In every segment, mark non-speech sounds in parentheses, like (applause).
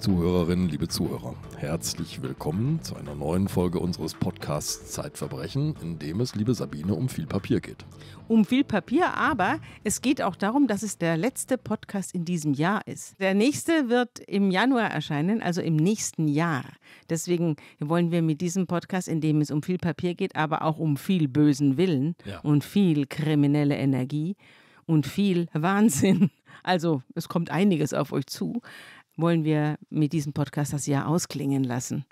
Zuhörerinnen, liebe Zuhörer, herzlich willkommen zu einer neuen Folge unseres Podcasts Zeitverbrechen, in dem es, liebe Sabine, um viel Papier geht. Um viel Papier, aber es geht auch darum, dass es der letzte Podcast in diesem Jahr ist. Der nächste wird im Januar erscheinen, also im nächsten Jahr. Deswegen wollen wir mit diesem Podcast, in dem es um viel Papier geht, aber auch um viel bösen Willen ja. und viel kriminelle Energie und viel Wahnsinn. Also es kommt einiges auf euch zu wollen wir mit diesem Podcast das Jahr ausklingen lassen.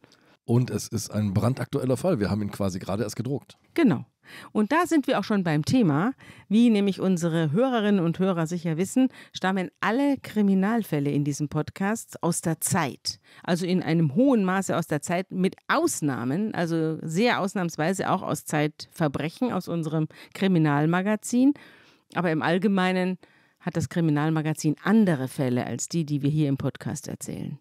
Und es ist ein brandaktueller Fall. Wir haben ihn quasi gerade erst gedruckt. Genau. Und da sind wir auch schon beim Thema. Wie nämlich unsere Hörerinnen und Hörer sicher wissen, stammen alle Kriminalfälle in diesem Podcast aus der Zeit. Also in einem hohen Maße aus der Zeit mit Ausnahmen, also sehr ausnahmsweise auch aus Zeitverbrechen aus unserem Kriminalmagazin. Aber im Allgemeinen hat das Kriminalmagazin andere Fälle als die, die wir hier im Podcast erzählen.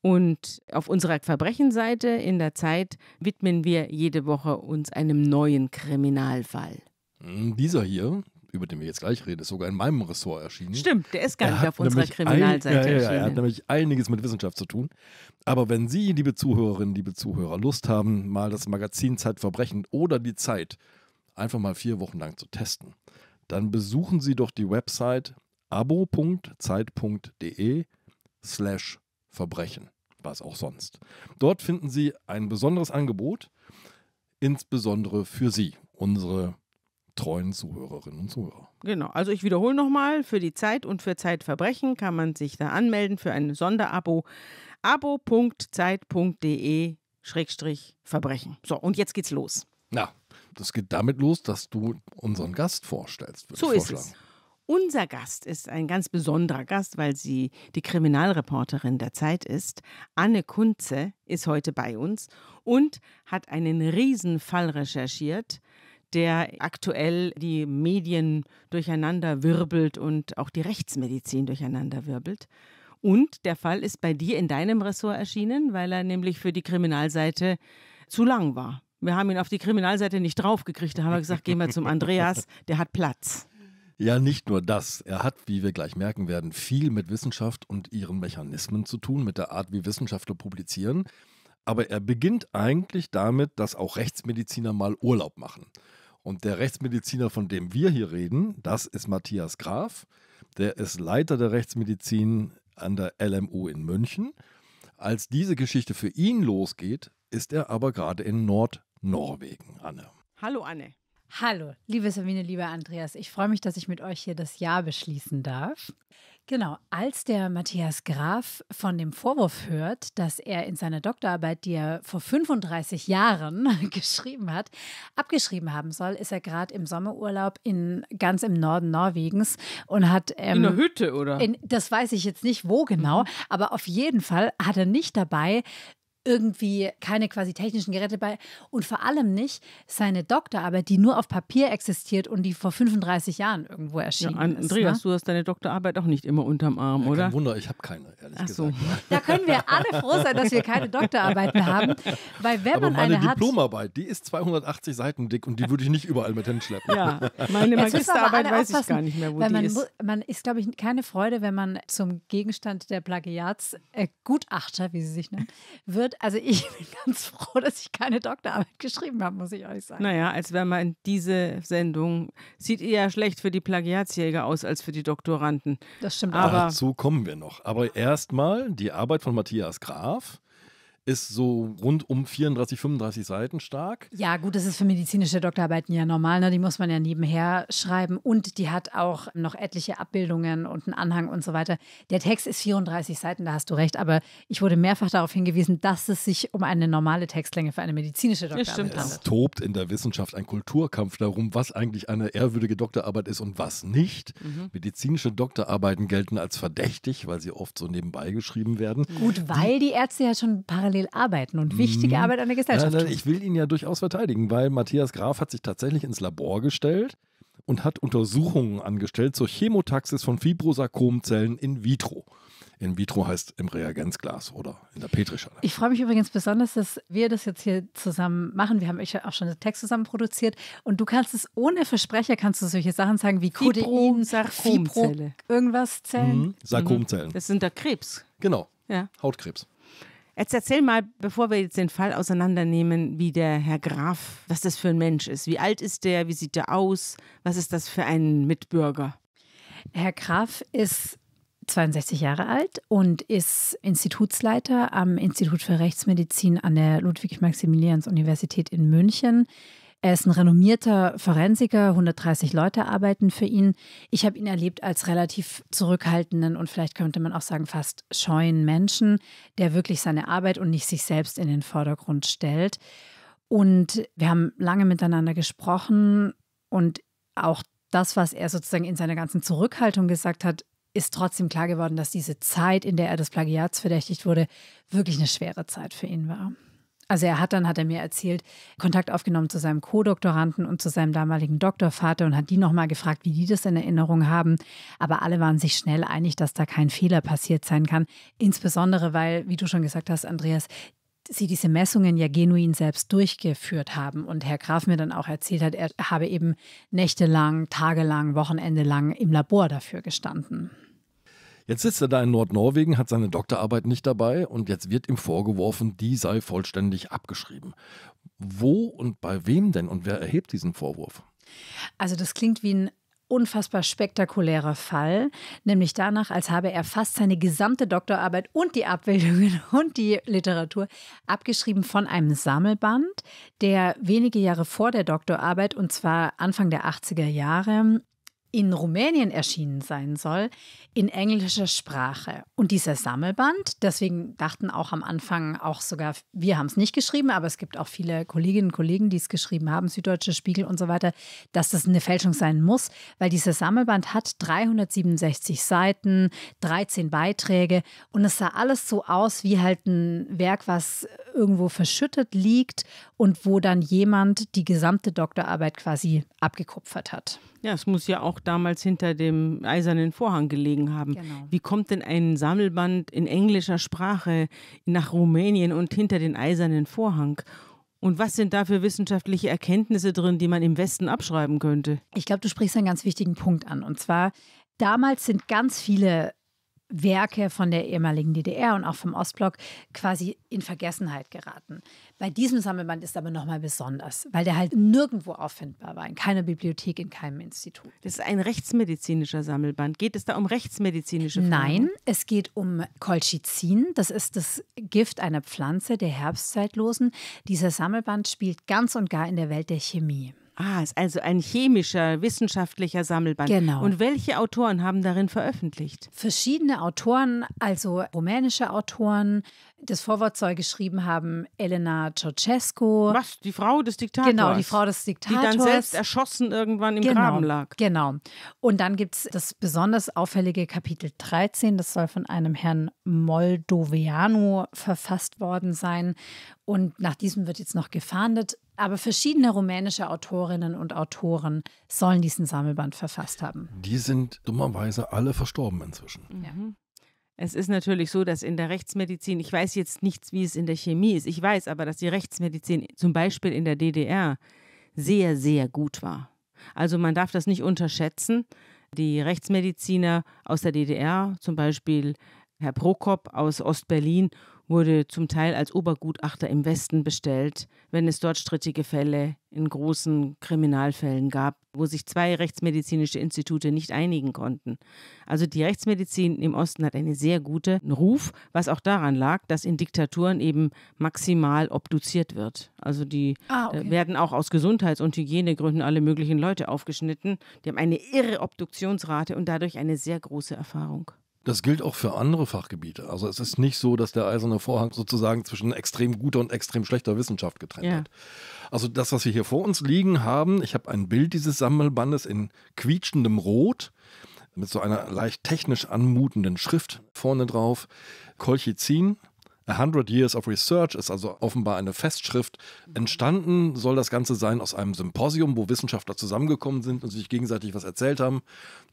Und auf unserer Verbrechenseite in der Zeit widmen wir jede Woche uns einem neuen Kriminalfall. Hm, dieser hier, über den wir jetzt gleich reden, ist sogar in meinem Ressort erschienen. Stimmt, der ist gar er nicht auf unserer Kriminalseite ein, ja, ja, erschienen. Er hat nämlich einiges mit Wissenschaft zu tun. Aber wenn Sie, liebe Zuhörerinnen, liebe Zuhörer, Lust haben, mal das Magazin Zeitverbrechen oder die Zeit einfach mal vier Wochen lang zu testen, dann besuchen Sie doch die Website abo.zeit.de slash Verbrechen, was auch sonst. Dort finden Sie ein besonderes Angebot, insbesondere für Sie, unsere treuen Zuhörerinnen und Zuhörer. Genau, also ich wiederhole nochmal, für die Zeit und für Zeitverbrechen kann man sich da anmelden für ein Sonderabo abo.zeit.de Schrägstrich Verbrechen. So, und jetzt geht's los. Na, es geht damit los, dass du unseren Gast vorstellst. So ist es. Unser Gast ist ein ganz besonderer Gast, weil sie die Kriminalreporterin der Zeit ist. Anne Kunze ist heute bei uns und hat einen Riesenfall recherchiert, der aktuell die Medien durcheinander wirbelt und auch die Rechtsmedizin durcheinander wirbelt. Und der Fall ist bei dir in deinem Ressort erschienen, weil er nämlich für die Kriminalseite zu lang war. Wir haben ihn auf die Kriminalseite nicht draufgekriegt. Da haben wir gesagt, gehen wir zum Andreas, der hat Platz. Ja, nicht nur das. Er hat, wie wir gleich merken werden, viel mit Wissenschaft und ihren Mechanismen zu tun, mit der Art, wie Wissenschaftler publizieren. Aber er beginnt eigentlich damit, dass auch Rechtsmediziner mal Urlaub machen. Und der Rechtsmediziner, von dem wir hier reden, das ist Matthias Graf. Der ist Leiter der Rechtsmedizin an der LMU in München. Als diese Geschichte für ihn losgeht, ist er aber gerade in Nord- Norwegen, Anne. Hallo, Anne. Hallo, liebe Sabine, lieber Andreas. Ich freue mich, dass ich mit euch hier das Jahr beschließen darf. Genau, als der Matthias Graf von dem Vorwurf hört, dass er in seiner Doktorarbeit, die er vor 35 Jahren (laughs) geschrieben hat, abgeschrieben haben soll, ist er gerade im Sommerurlaub in ganz im Norden Norwegens und hat ähm, in der Hütte oder? In, das weiß ich jetzt nicht wo genau, mhm. aber auf jeden Fall hat er nicht dabei irgendwie keine quasi technischen Geräte bei und vor allem nicht seine Doktorarbeit, die nur auf Papier existiert und die vor 35 Jahren irgendwo erschienen ja, Andreas, ist. Andreas, ne? du hast deine Doktorarbeit auch nicht immer unterm Arm, ja, oder? Kein Wunder, ich habe keine, ehrlich Ach gesagt. Da können wir alle froh sein, dass wir keine Doktorarbeit mehr haben, weil wenn Aber man meine eine hat, Diplomarbeit, die ist 280 Seiten dick und die würde ich nicht überall mit hinschleppen. Ja, meine Magisterarbeit weiß ich gar nicht mehr, wo die man ist. Man ist, glaube ich, keine Freude, wenn man zum Gegenstand der Plagiatsgutachter, äh, wie sie sich nennen, wird also ich (laughs) bin ganz froh, dass ich keine Doktorarbeit geschrieben habe, muss ich euch sagen. Naja, als wäre man diese Sendung, sieht eher schlecht für die Plagiatsjäger aus als für die Doktoranden. Das stimmt. Aber auch. Dazu kommen wir noch. Aber erstmal die Arbeit von Matthias Graf ist so rund um 34, 35 Seiten stark. Ja, gut, das ist für medizinische Doktorarbeiten ja normal, ne? die muss man ja nebenher schreiben und die hat auch noch etliche Abbildungen und einen Anhang und so weiter. Der Text ist 34 Seiten, da hast du recht, aber ich wurde mehrfach darauf hingewiesen, dass es sich um eine normale Textlänge für eine medizinische Doktorarbeit handelt. Es tobt in der Wissenschaft ein Kulturkampf darum, was eigentlich eine ehrwürdige Doktorarbeit ist und was nicht. Mhm. Medizinische Doktorarbeiten gelten als verdächtig, weil sie oft so nebenbei geschrieben werden. Gut, weil die, die Ärzte ja schon parallel parallel arbeiten und wichtige hm. Arbeit an der Gesellschaft. Nein, nein, ich will ihn ja durchaus verteidigen, weil Matthias Graf hat sich tatsächlich ins Labor gestellt und hat Untersuchungen angestellt zur Chemotaxis von Fibrosarkomzellen in vitro. In vitro heißt im Reagenzglas oder in der Petrischale. Ich freue mich übrigens besonders, dass wir das jetzt hier zusammen machen. Wir haben euch ja auch schon den Text zusammen produziert und du kannst es ohne Versprecher kannst du solche Sachen sagen wie Codein, Fibro, irgendwas Zellen. Mhm. Sarkomzellen. Das sind da Krebs. Genau. Ja. Hautkrebs. Jetzt erzähl mal, bevor wir jetzt den Fall auseinandernehmen, wie der Herr Graf, was das für ein Mensch ist. Wie alt ist der? Wie sieht er aus? Was ist das für ein Mitbürger? Herr Graf ist 62 Jahre alt und ist Institutsleiter am Institut für Rechtsmedizin an der Ludwig-Maximilians-Universität in München. Er ist ein renommierter Forensiker, 130 Leute arbeiten für ihn. Ich habe ihn erlebt als relativ zurückhaltenden und vielleicht könnte man auch sagen fast scheuen Menschen, der wirklich seine Arbeit und nicht sich selbst in den Vordergrund stellt. Und wir haben lange miteinander gesprochen und auch das, was er sozusagen in seiner ganzen Zurückhaltung gesagt hat, ist trotzdem klar geworden, dass diese Zeit, in der er des Plagiats verdächtigt wurde, wirklich eine schwere Zeit für ihn war. Also er hat dann, hat er mir erzählt, Kontakt aufgenommen zu seinem Co-Doktoranden und zu seinem damaligen Doktorvater und hat die nochmal gefragt, wie die das in Erinnerung haben. Aber alle waren sich schnell einig, dass da kein Fehler passiert sein kann. Insbesondere, weil, wie du schon gesagt hast, Andreas, sie diese Messungen ja genuin selbst durchgeführt haben. Und Herr Graf mir dann auch erzählt hat, er habe eben nächtelang, tagelang, wochenendelang im Labor dafür gestanden. Jetzt sitzt er da in Nordnorwegen, hat seine Doktorarbeit nicht dabei und jetzt wird ihm vorgeworfen, die sei vollständig abgeschrieben. Wo und bei wem denn und wer erhebt diesen Vorwurf? Also das klingt wie ein unfassbar spektakulärer Fall, nämlich danach, als habe er fast seine gesamte Doktorarbeit und die Abbildungen (laughs) und die Literatur abgeschrieben von einem Sammelband, der wenige Jahre vor der Doktorarbeit, und zwar Anfang der 80er Jahre, in Rumänien erschienen sein soll, in englischer Sprache. Und dieser Sammelband, deswegen dachten auch am Anfang auch sogar, wir haben es nicht geschrieben, aber es gibt auch viele Kolleginnen und Kollegen, die es geschrieben haben, Süddeutsche Spiegel und so weiter, dass das eine Fälschung sein muss, weil dieser Sammelband hat 367 Seiten, 13 Beiträge und es sah alles so aus wie halt ein Werk, was irgendwo verschüttet liegt und wo dann jemand die gesamte Doktorarbeit quasi abgekupfert hat. Ja, es muss ja auch damals hinter dem eisernen Vorhang gelegen haben. Genau. Wie kommt denn ein Sammelband in englischer Sprache nach Rumänien und hinter den eisernen Vorhang? Und was sind da für wissenschaftliche Erkenntnisse drin, die man im Westen abschreiben könnte? Ich glaube, du sprichst einen ganz wichtigen Punkt an. Und zwar, damals sind ganz viele Werke von der ehemaligen DDR und auch vom Ostblock quasi in Vergessenheit geraten. Bei diesem Sammelband ist aber nochmal besonders, weil der halt nirgendwo auffindbar war, in keiner Bibliothek, in keinem Institut. Das ist ein rechtsmedizinischer Sammelband. Geht es da um rechtsmedizinische Fragen? Nein, es geht um Colchicin. Das ist das Gift einer Pflanze der Herbstzeitlosen. Dieser Sammelband spielt ganz und gar in der Welt der Chemie. Ah, ist also ein chemischer, wissenschaftlicher Sammelband. Genau. Und welche Autoren haben darin veröffentlicht? Verschiedene Autoren, also rumänische Autoren. Das Vorwort soll geschrieben haben Elena Ceausescu. Was? Die Frau des Diktators? Genau, die Frau des Diktators. Die dann selbst erschossen irgendwann im genau, Graben lag. Genau. Und dann gibt es das besonders auffällige Kapitel 13. Das soll von einem Herrn Moldoviano verfasst worden sein. Und nach diesem wird jetzt noch gefahndet. Aber verschiedene rumänische Autorinnen und Autoren sollen diesen Sammelband verfasst haben. Die sind dummerweise alle verstorben inzwischen. Mhm. Ja. Es ist natürlich so, dass in der Rechtsmedizin, ich weiß jetzt nichts, wie es in der Chemie ist, ich weiß aber, dass die Rechtsmedizin zum Beispiel in der DDR sehr, sehr gut war. Also man darf das nicht unterschätzen. Die Rechtsmediziner aus der DDR, zum Beispiel Herr Prokop aus Ostberlin wurde zum Teil als Obergutachter im Westen bestellt, wenn es dort strittige Fälle in großen Kriminalfällen gab, wo sich zwei rechtsmedizinische Institute nicht einigen konnten. Also die Rechtsmedizin im Osten hat einen sehr guten Ruf, was auch daran lag, dass in Diktaturen eben maximal obduziert wird. Also die ah, äh, okay. werden auch aus Gesundheits- und Hygienegründen alle möglichen Leute aufgeschnitten. Die haben eine irre Obduktionsrate und dadurch eine sehr große Erfahrung. Das gilt auch für andere Fachgebiete. Also es ist nicht so, dass der eiserne Vorhang sozusagen zwischen extrem guter und extrem schlechter Wissenschaft getrennt ja. hat. Also das, was wir hier vor uns liegen haben, ich habe ein Bild dieses Sammelbandes in quietschendem Rot mit so einer leicht technisch anmutenden Schrift vorne drauf. Kolchizin, A Hundred Years of Research ist also offenbar eine Festschrift. Entstanden soll das Ganze sein aus einem Symposium, wo Wissenschaftler zusammengekommen sind und sich gegenseitig was erzählt haben.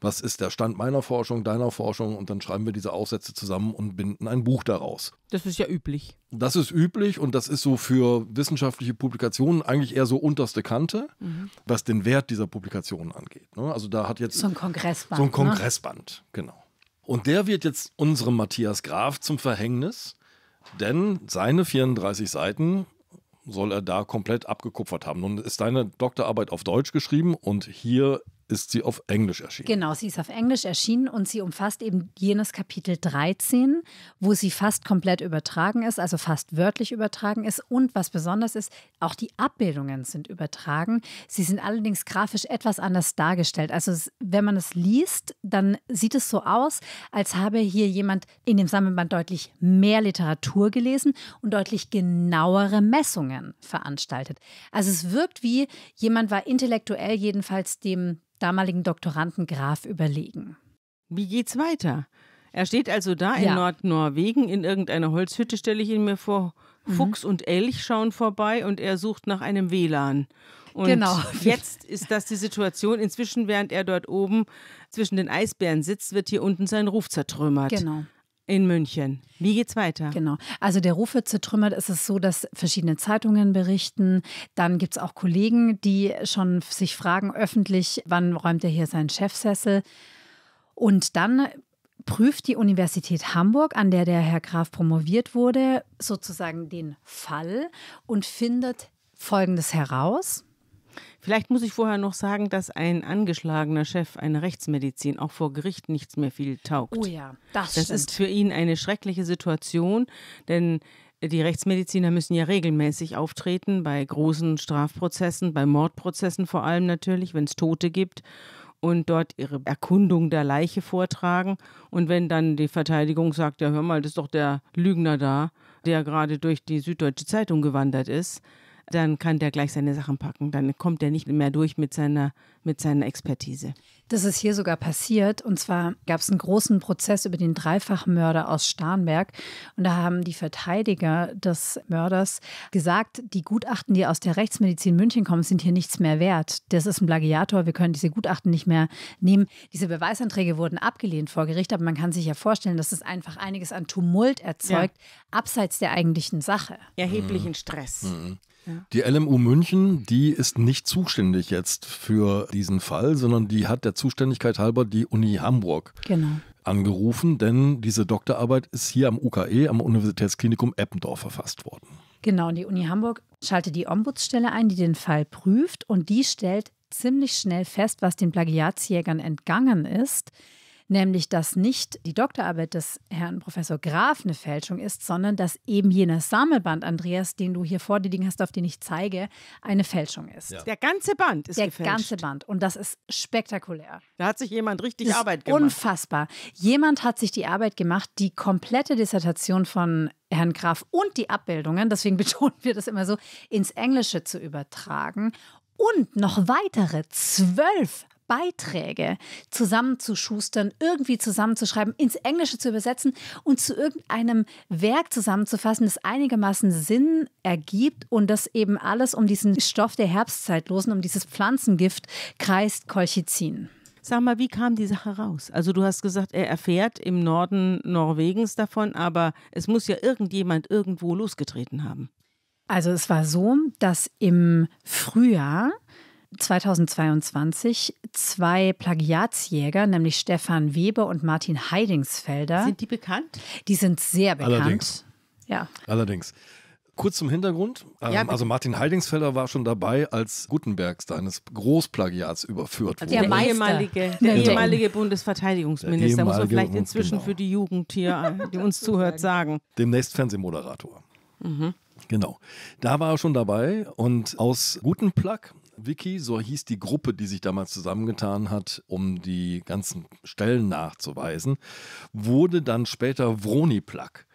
Was ist der Stand meiner Forschung, deiner Forschung? Und dann schreiben wir diese Aufsätze zusammen und binden ein Buch daraus. Das ist ja üblich. Das ist üblich und das ist so für wissenschaftliche Publikationen eigentlich eher so unterste Kante, mhm. was den Wert dieser Publikationen angeht. Ne? Also da hat jetzt. So ein Kongressband. So ein ne? Kongressband, ne? genau. Und der wird jetzt unserem Matthias Graf zum Verhängnis, denn seine 34 Seiten soll er da komplett abgekupfert haben. Nun ist deine Doktorarbeit auf Deutsch geschrieben und hier ist sie auf Englisch erschienen. Genau, sie ist auf Englisch erschienen und sie umfasst eben jenes Kapitel 13, wo sie fast komplett übertragen ist, also fast wörtlich übertragen ist. Und was besonders ist, auch die Abbildungen sind übertragen. Sie sind allerdings grafisch etwas anders dargestellt. Also wenn man es liest, dann sieht es so aus, als habe hier jemand in dem Sammelband deutlich mehr Literatur gelesen und deutlich genauere Messungen veranstaltet. Also es wirkt wie jemand war intellektuell jedenfalls dem damaligen Doktoranden Graf überlegen. Wie geht's weiter? Er steht also da ja. in Nordnorwegen in irgendeiner Holzhütte, stelle ich ihn mir vor. Mhm. Fuchs und Elch schauen vorbei und er sucht nach einem WLAN. Und genau. (laughs) jetzt ist das die Situation. Inzwischen, während er dort oben zwischen den Eisbären sitzt, wird hier unten sein Ruf zertrümmert. Genau. In München. Wie geht's weiter? Genau. Also der Rufe zertrümmert ist Es so, dass verschiedene Zeitungen berichten. Dann gibt es auch Kollegen, die schon sich fragen öffentlich, wann räumt er hier seinen Chefsessel? Und dann prüft die Universität Hamburg, an der der Herr Graf promoviert wurde, sozusagen den Fall und findet Folgendes heraus. Vielleicht muss ich vorher noch sagen, dass ein angeschlagener Chef einer Rechtsmedizin auch vor Gericht nichts mehr viel taugt. Oh ja, das, das ist für ihn eine schreckliche Situation, denn die Rechtsmediziner müssen ja regelmäßig auftreten bei großen Strafprozessen, bei Mordprozessen vor allem natürlich, wenn es Tote gibt und dort ihre Erkundung der Leiche vortragen. Und wenn dann die Verteidigung sagt, ja hör mal, das ist doch der Lügner da, der gerade durch die Süddeutsche Zeitung gewandert ist, dann kann der gleich seine Sachen packen. Dann kommt er nicht mehr durch mit seiner, mit seiner Expertise. Das ist hier sogar passiert. Und zwar gab es einen großen Prozess über den Dreifachmörder aus Starnberg. Und da haben die Verteidiger des Mörders gesagt, die Gutachten, die aus der Rechtsmedizin München kommen, sind hier nichts mehr wert. Das ist ein Plagiator. Wir können diese Gutachten nicht mehr nehmen. Diese Beweisanträge wurden abgelehnt vor Gericht. Aber man kann sich ja vorstellen, dass es einfach einiges an Tumult erzeugt, ja. abseits der eigentlichen Sache. Erheblichen mhm. Stress. Mhm. Die LMU München, die ist nicht zuständig jetzt für diesen Fall, sondern die hat der Zuständigkeit halber die Uni Hamburg. Genau angerufen, denn diese Doktorarbeit ist hier am UKE, am Universitätsklinikum Eppendorf verfasst worden. Genau, und die Uni Hamburg schaltet die Ombudsstelle ein, die den Fall prüft und die stellt ziemlich schnell fest, was den Plagiatsjägern entgangen ist nämlich dass nicht die Doktorarbeit des Herrn Professor Graf eine Fälschung ist, sondern dass eben jener Sammelband, Andreas, den du hier vor dir liegen hast, auf den ich zeige, eine Fälschung ist. Ja. Der ganze Band ist Der gefälscht. ganze Band. Und das ist spektakulär. Da hat sich jemand richtig das Arbeit gemacht. Unfassbar. Jemand hat sich die Arbeit gemacht, die komplette Dissertation von Herrn Graf und die Abbildungen, deswegen (laughs) betonen wir das immer so, ins Englische zu übertragen und noch weitere zwölf Beiträge zusammenzuschustern, irgendwie zusammenzuschreiben, ins Englische zu übersetzen und zu irgendeinem Werk zusammenzufassen, das einigermaßen Sinn ergibt und das eben alles um diesen Stoff der Herbstzeitlosen, um dieses Pflanzengift kreist Kolchizin. Sag mal, wie kam die Sache raus? Also du hast gesagt, er erfährt im Norden Norwegens davon, aber es muss ja irgendjemand irgendwo losgetreten haben. Also es war so, dass im Frühjahr 2022 zwei Plagiatsjäger, nämlich Stefan Weber und Martin Heidingsfelder. Sind die bekannt? Die sind sehr bekannt. Allerdings. Ja. Allerdings. Kurz zum Hintergrund. Ähm, ja, also Martin Heidingsfelder war schon dabei, als Gutenberg seines Großplagiats überführt also wurde. Der ehemalige, der ehemalige Bundesverteidigungsminister, der ehemalige muss man vielleicht inzwischen genau. für die Jugend hier, äh, die uns zuhört, sagen. Demnächst Fernsehmoderator. Mhm. Genau. Da war er schon dabei und aus guten Plug Wiki, so hieß die Gruppe, die sich damals zusammengetan hat, um die ganzen Stellen nachzuweisen, wurde dann später Vroniplak.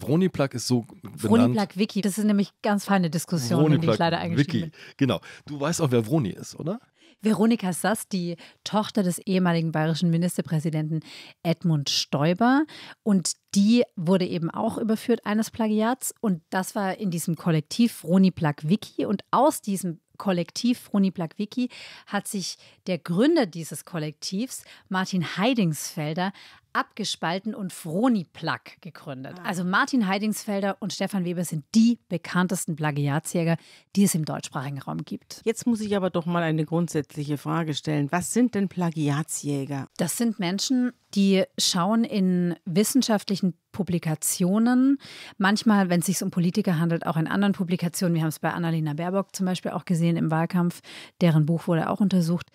Vroniplak ist so benannt. Vroniplak Wiki, das ist nämlich ganz feine Diskussion, Vroniplak, in die ich leider eingestiegen Wiki. Genau. Du weißt auch, wer Vroni ist, oder? Veronika Sass, die Tochter des ehemaligen bayerischen Ministerpräsidenten Edmund Stoiber. Und die wurde eben auch überführt eines Plagiats. Und das war in diesem Kollektiv Roni Plak Wiki. Und aus diesem Kollektiv Froni Plagwicki hat sich der Gründer dieses Kollektivs, Martin Heidingsfelder, abgespalten und Froni Plug gegründet. Ah. Also Martin Heidingsfelder und Stefan Weber sind die bekanntesten Plagiatsjäger, die es im deutschsprachigen Raum gibt. Jetzt muss ich aber doch mal eine grundsätzliche Frage stellen. Was sind denn Plagiatsjäger? Das sind Menschen, die schauen in wissenschaftlichen Publikationen, manchmal, wenn es sich um Politiker handelt, auch in anderen Publikationen. Wir haben es bei Annalena Baerbock zum Beispiel auch gesehen im Wahlkampf, deren Buch wurde auch untersucht.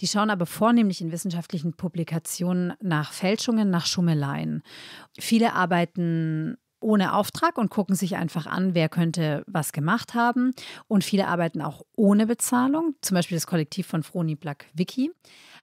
Die schauen aber vornehmlich in wissenschaftlichen Publikationen nach Fälschungen, nach Schummeleien. Viele arbeiten ohne Auftrag und gucken sich einfach an, wer könnte was gemacht haben. Und viele arbeiten auch ohne Bezahlung, zum Beispiel das Kollektiv von Froni Black Wiki.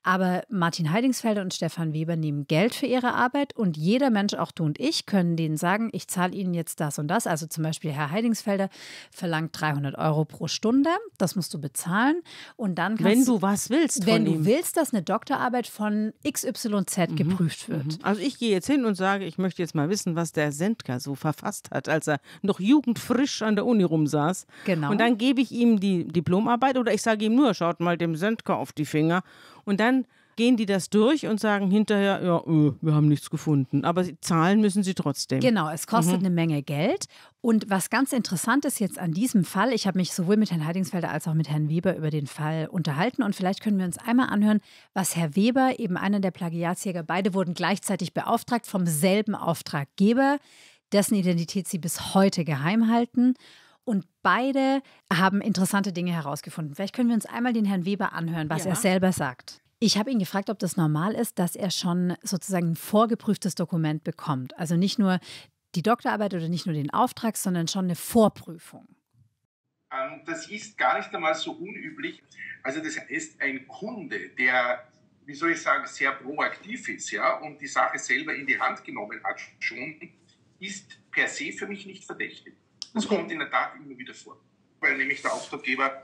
Aber Martin Heidingsfelder und Stefan Weber nehmen Geld für ihre Arbeit und jeder Mensch, auch du und ich, können denen sagen, ich zahle ihnen jetzt das und das. Also zum Beispiel Herr Heidingsfelder verlangt 300 Euro pro Stunde, das musst du bezahlen und dann kannst Wenn du was willst Wenn du willst, dass eine Doktorarbeit von XYZ mhm. geprüft mhm. wird. Also ich gehe jetzt hin und sage, ich möchte jetzt mal wissen, was der Sendker so verfasst hat, als er noch jugendfrisch an der Uni rumsaß. Genau. Und dann gebe ich ihm die Diplomarbeit oder ich sage ihm nur, schaut mal dem Sendker auf die Finger und dann gehen die das durch und sagen hinterher, ja, äh, wir haben nichts gefunden. Aber zahlen müssen sie trotzdem. Genau, es kostet mhm. eine Menge Geld. Und was ganz interessant ist jetzt an diesem Fall, ich habe mich sowohl mit Herrn Heidingsfelder als auch mit Herrn Weber über den Fall unterhalten und vielleicht können wir uns einmal anhören, was Herr Weber, eben einer der Plagiatsjäger, beide wurden gleichzeitig beauftragt vom selben Auftraggeber, dessen Identität sie bis heute geheim halten. Und beide haben interessante Dinge herausgefunden. Vielleicht können wir uns einmal den Herrn Weber anhören, was ja. er selber sagt. Ich habe ihn gefragt, ob das normal ist, dass er schon sozusagen ein vorgeprüftes Dokument bekommt. Also nicht nur die Doktorarbeit oder nicht nur den Auftrag, sondern schon eine Vorprüfung. Ähm, das ist gar nicht einmal so unüblich. Also das ist ein Kunde, der, wie soll ich sagen, sehr proaktiv ist ja, und die Sache selber in die Hand genommen hat, schon, ist per se für mich nicht verdächtig. Das okay. kommt in der Tat immer wieder vor, weil nämlich der Auftraggeber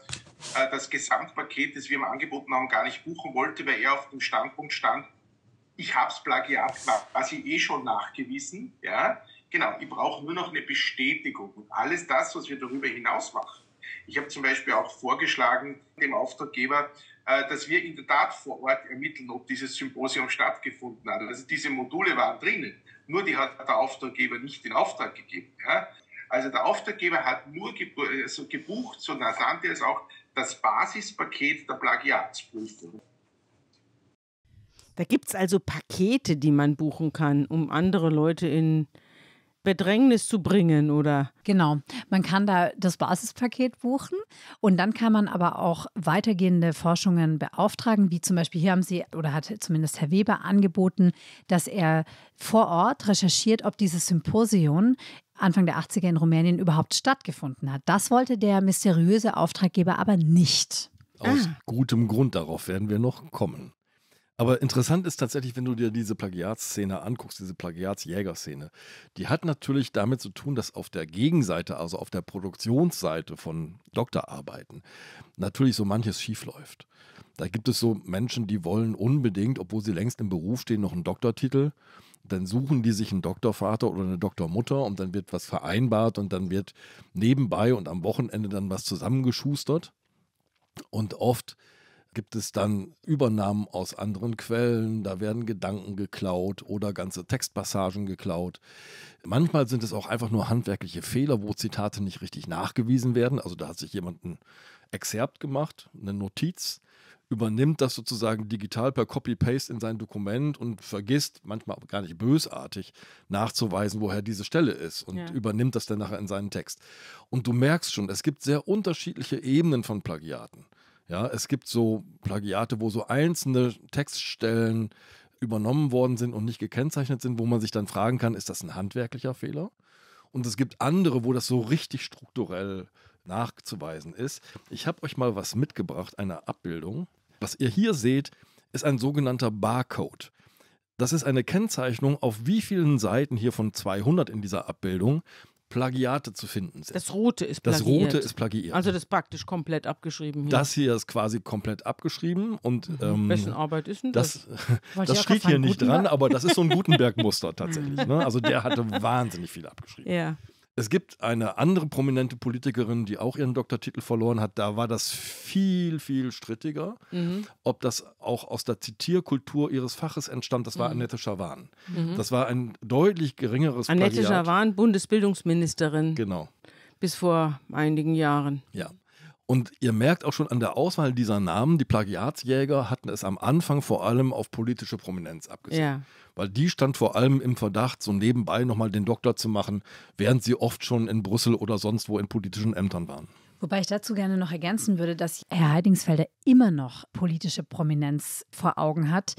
äh, das Gesamtpaket, das wir ihm angeboten haben, gar nicht buchen wollte, weil er auf dem Standpunkt stand, ich habe es Plagiat quasi eh schon nachgewiesen. Ja? Genau, ich brauche nur noch eine Bestätigung. Und alles das, was wir darüber hinaus machen. Ich habe zum Beispiel auch vorgeschlagen, dem Auftraggeber, äh, dass wir in der Tat vor Ort ermitteln, ob dieses Symposium stattgefunden hat. Also diese Module waren drinnen, nur die hat der Auftraggeber nicht in Auftrag gegeben. Ja? Also der Auftraggeber hat nur gebucht, also gebucht so nannte es auch, das Basispaket der Plagiatsprüfung. Da gibt es also Pakete, die man buchen kann, um andere Leute in Bedrängnis zu bringen, oder? Genau. Man kann da das Basispaket buchen und dann kann man aber auch weitergehende Forschungen beauftragen, wie zum Beispiel hier haben Sie oder hat zumindest Herr Weber angeboten, dass er vor Ort recherchiert, ob dieses Symposium Anfang der 80er in Rumänien überhaupt stattgefunden hat. Das wollte der mysteriöse Auftraggeber aber nicht. Aus ah. gutem Grund, darauf werden wir noch kommen. Aber interessant ist tatsächlich, wenn du dir diese Plagiatsszene anguckst, diese Plagiatsjägerszene, die hat natürlich damit zu tun, dass auf der Gegenseite, also auf der Produktionsseite von Doktorarbeiten, natürlich so manches schiefläuft. Da gibt es so Menschen, die wollen unbedingt, obwohl sie längst im Beruf stehen, noch einen Doktortitel dann suchen die sich einen Doktorvater oder eine Doktormutter und dann wird was vereinbart und dann wird nebenbei und am Wochenende dann was zusammengeschustert. Und oft gibt es dann Übernahmen aus anderen Quellen, da werden Gedanken geklaut oder ganze Textpassagen geklaut. Manchmal sind es auch einfach nur handwerkliche Fehler, wo Zitate nicht richtig nachgewiesen werden. Also da hat sich jemand ein Exerpt gemacht, eine Notiz übernimmt das sozusagen digital per Copy-Paste in sein Dokument und vergisst, manchmal gar nicht bösartig, nachzuweisen, woher diese Stelle ist und ja. übernimmt das dann nachher in seinen Text. Und du merkst schon, es gibt sehr unterschiedliche Ebenen von Plagiaten. Ja, es gibt so Plagiate, wo so einzelne Textstellen übernommen worden sind und nicht gekennzeichnet sind, wo man sich dann fragen kann, ist das ein handwerklicher Fehler? Und es gibt andere, wo das so richtig strukturell nachzuweisen ist. Ich habe euch mal was mitgebracht, eine Abbildung. Was ihr hier seht, ist ein sogenannter Barcode. Das ist eine Kennzeichnung, auf wie vielen Seiten hier von 200 in dieser Abbildung Plagiate zu finden sind. Das rote ist plagiiert. Das rote ist plagiiert. Also das ist praktisch komplett abgeschrieben. Hier. Das hier ist quasi komplett abgeschrieben und mhm. ähm, wessen Arbeit ist denn das? Das, (laughs) das steht hier nicht Gutenberg? dran, aber das ist so ein (laughs) Gutenberg-Muster tatsächlich. Ne? Also der hatte (laughs) wahnsinnig viel abgeschrieben. Ja. Es gibt eine andere prominente Politikerin, die auch ihren Doktortitel verloren hat. Da war das viel, viel strittiger, mhm. ob das auch aus der Zitierkultur ihres Faches entstand. Das war mhm. Annette Schawan. Mhm. Das war ein deutlich geringeres Annette Plagiat. Schawan, Bundesbildungsministerin. Genau. Bis vor einigen Jahren. Ja. Und ihr merkt auch schon an der Auswahl dieser Namen, die Plagiatsjäger hatten es am Anfang vor allem auf politische Prominenz abgesehen. Ja. Weil die stand vor allem im Verdacht, so nebenbei nochmal den Doktor zu machen, während sie oft schon in Brüssel oder sonst wo in politischen Ämtern waren. Wobei ich dazu gerne noch ergänzen würde, dass Herr Heidingsfelder immer noch politische Prominenz vor Augen hat.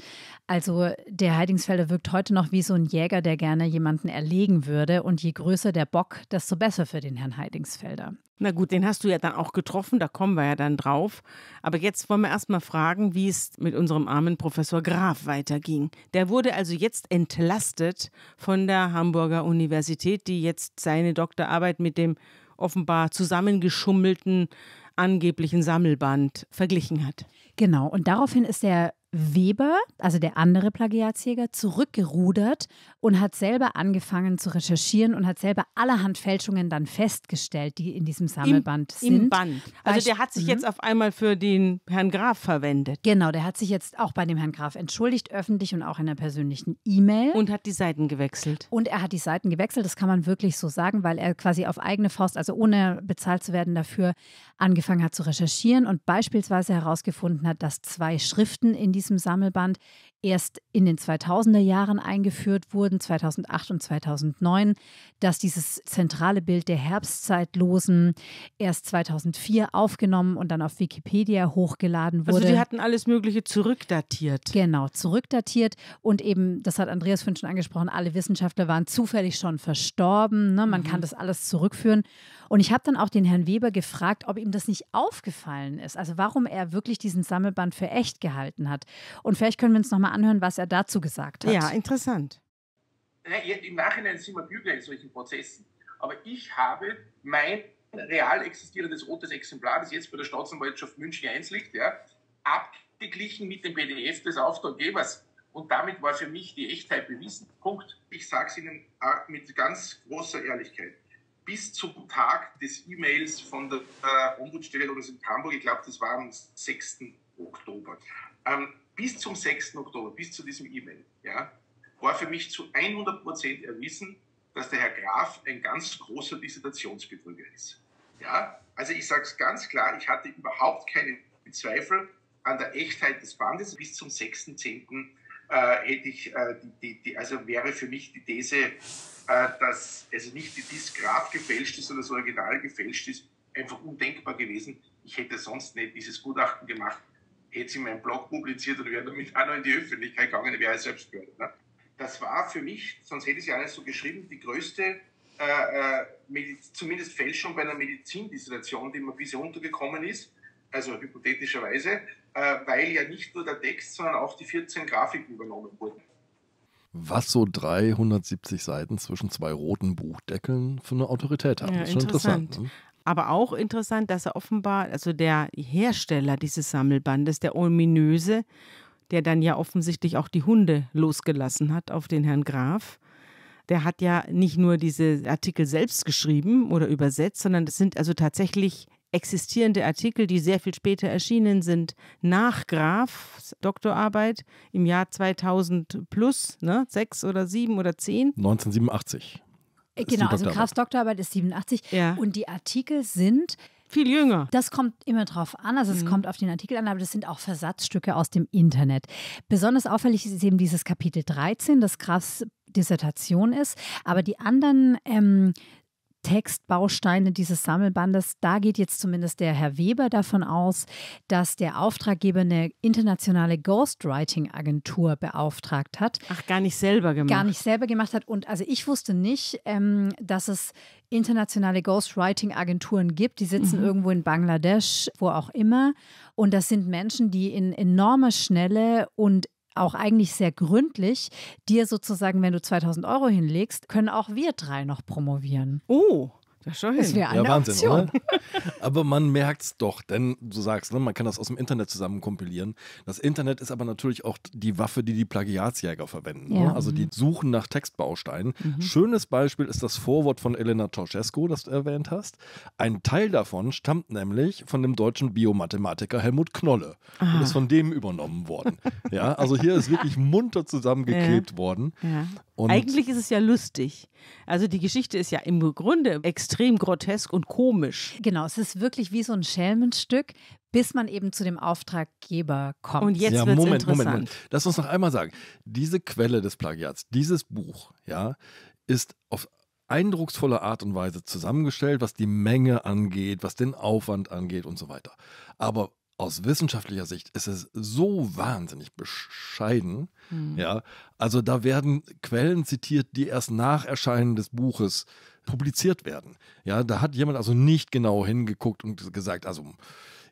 Also der Heidingsfelder wirkt heute noch wie so ein Jäger, der gerne jemanden erlegen würde. Und je größer der Bock, desto besser für den Herrn Heidingsfelder. Na gut, den hast du ja dann auch getroffen, da kommen wir ja dann drauf. Aber jetzt wollen wir erst mal fragen, wie es mit unserem armen Professor Graf weiterging. Der wurde also jetzt entlastet von der Hamburger Universität, die jetzt seine Doktorarbeit mit dem offenbar zusammengeschummelten angeblichen Sammelband verglichen hat. Genau, und daraufhin ist der Weber, also der andere Plagiatsjäger, zurückgerudert und hat selber angefangen zu recherchieren und hat selber allerhand Fälschungen dann festgestellt, die in diesem Sammelband Im, sind. Im Band. Also der hat sich mhm. jetzt auf einmal für den Herrn Graf verwendet. Genau, der hat sich jetzt auch bei dem Herrn Graf entschuldigt, öffentlich und auch in einer persönlichen E-Mail. Und hat die Seiten gewechselt. Und er hat die Seiten gewechselt, das kann man wirklich so sagen, weil er quasi auf eigene Faust, also ohne bezahlt zu werden dafür, angefangen hat zu recherchieren und beispielsweise herausgefunden hat, dass zwei Schriften in diesem Sammelband erst in den 2000er Jahren eingeführt wurden, 2008 und 2009, dass dieses zentrale Bild der Herbstzeitlosen erst 2004 aufgenommen und dann auf Wikipedia hochgeladen also wurde. Also die hatten alles Mögliche zurückdatiert. Genau, zurückdatiert und eben, das hat Andreas Fünf schon angesprochen, alle Wissenschaftler waren zufällig schon verstorben. Ne? Man mhm. kann das alles zurückführen. Und ich habe dann auch den Herrn Weber gefragt, ob ihm das nicht aufgefallen ist. Also warum er wirklich diesen Sammelband für echt gehalten hat. Und vielleicht können wir uns nochmal anhören, was er dazu gesagt hat. Ja, interessant. Im Nachhinein sind wir Bürger in solchen Prozessen. Aber ich habe mein real existierendes rotes Exemplar, das jetzt bei der Staatsanwaltschaft München 1 liegt, ja, abgeglichen mit dem PDF des Auftraggebers. Und damit war für mich die Echtheit bewiesen. Punkt. Ich sage es Ihnen äh, mit ganz großer Ehrlichkeit. Bis zum Tag des E-Mails von der äh, Ombudsstelle in Hamburg, ich glaube, das war am 6. Oktober. Ähm, bis zum 6. Oktober, bis zu diesem E-Mail, ja, war für mich zu 100 Prozent erwiesen, dass der Herr Graf ein ganz großer Dissertationsbetrüger ist. Ja, also ich sage es ganz klar, ich hatte überhaupt keinen Zweifel an der Echtheit des Bandes. Bis zum 6.10. Äh, hätte ich, äh, die, die, also wäre für mich die These, äh, dass also nicht die Disc Graf gefälscht ist, oder das Original gefälscht ist, einfach undenkbar gewesen. Ich hätte sonst nicht dieses Gutachten gemacht jetzt in meinem Blog publiziert und wäre damit auch noch in die Öffentlichkeit gegangen, wäre ich selbst gehört. Ne? Das war für mich, sonst hätte ich ja alles so geschrieben, die größte äh, äh zumindest Fälschung bei einer Medizindissertation, die mir bisher untergekommen ist, also hypothetischerweise, äh, weil ja nicht nur der Text, sondern auch die 14 Grafiken übernommen wurden. Was so 370 Seiten zwischen zwei roten Buchdeckeln für eine Autorität haben. Ja, das ist schon interessant. interessant ne? Aber auch interessant, dass er offenbar, also der Hersteller dieses Sammelbandes, der ominöse, der dann ja offensichtlich auch die Hunde losgelassen hat auf den Herrn Graf, der hat ja nicht nur diese Artikel selbst geschrieben oder übersetzt, sondern das sind also tatsächlich existierende Artikel, die sehr viel später erschienen sind, nach Grafs Doktorarbeit im Jahr 2000 plus, ne, sechs oder sieben oder zehn. 1987. Äh, genau, also Doktorarbeit. Kraus Doktorarbeit ist 87 ja. und die Artikel sind viel jünger. Das kommt immer drauf an, also mhm. es kommt auf den Artikel an, aber das sind auch Versatzstücke aus dem Internet. Besonders auffällig ist eben dieses Kapitel 13, das Kraus Dissertation ist, aber die anderen ähm, Textbausteine dieses Sammelbandes. Da geht jetzt zumindest der Herr Weber davon aus, dass der Auftraggeber eine internationale Ghostwriting-Agentur beauftragt hat. Ach, gar nicht selber gemacht. Gar nicht selber gemacht hat. Und also ich wusste nicht, ähm, dass es internationale Ghostwriting-Agenturen gibt. Die sitzen mhm. irgendwo in Bangladesch, wo auch immer. Und das sind Menschen, die in enormer Schnelle und auch eigentlich sehr gründlich dir sozusagen, wenn du 2000 Euro hinlegst, können auch wir drei noch promovieren. Oh, Schön. Das wäre ja, Wahnsinn, Option. oder? (laughs) Aber man merkt es doch, denn du sagst, ne, man kann das aus dem Internet zusammen kompilieren. Das Internet ist aber natürlich auch die Waffe, die die Plagiatsjäger verwenden. Ne? Ja. Ne? Also die mhm. suchen nach Textbausteinen. Mhm. Schönes Beispiel ist das Vorwort von Elena Ceausescu, das du erwähnt hast. Ein Teil davon stammt nämlich von dem deutschen Biomathematiker Helmut Knolle Aha. und ist ah. von dem übernommen worden. ja, also hier ist wirklich munter zusammengeklebt ja. worden. Ja. Eigentlich ist es ja lustig. Also die Geschichte ist ja im Grunde extrem extrem grotesk und komisch. Genau, es ist wirklich wie so ein Schelmenstück, bis man eben zu dem Auftraggeber kommt. Und jetzt ja, wird's Moment, interessant. Moment, Moment. Lass uns noch einmal sagen, diese Quelle des Plagiats, dieses Buch, ja, ist auf eindrucksvolle Art und Weise zusammengestellt, was die Menge angeht, was den Aufwand angeht und so weiter. Aber aus wissenschaftlicher Sicht ist es so wahnsinnig bescheiden. Mhm. Ja, also da werden Quellen zitiert, die erst nach Erscheinen des Buches publiziert werden. Ja, da hat jemand also nicht genau hingeguckt und gesagt, also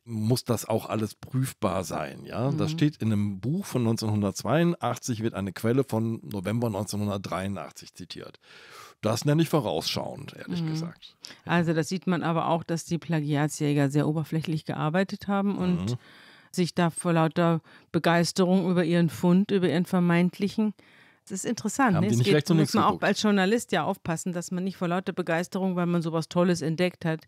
muss das auch alles prüfbar sein. Ja, mhm. das steht in einem Buch von 1982, wird eine Quelle von November 1983 zitiert. Das nenne ich vorausschauend, ehrlich mhm. gesagt. Also, das sieht man aber auch, dass die Plagiatsjäger sehr oberflächlich gearbeitet haben und mhm. sich da vor lauter Begeisterung über ihren Fund, über ihren vermeintlichen, das ist interessant. Haben ne? die nicht geht, muss man geguckt. auch als Journalist ja aufpassen, dass man nicht vor lauter Begeisterung, weil man sowas Tolles entdeckt hat,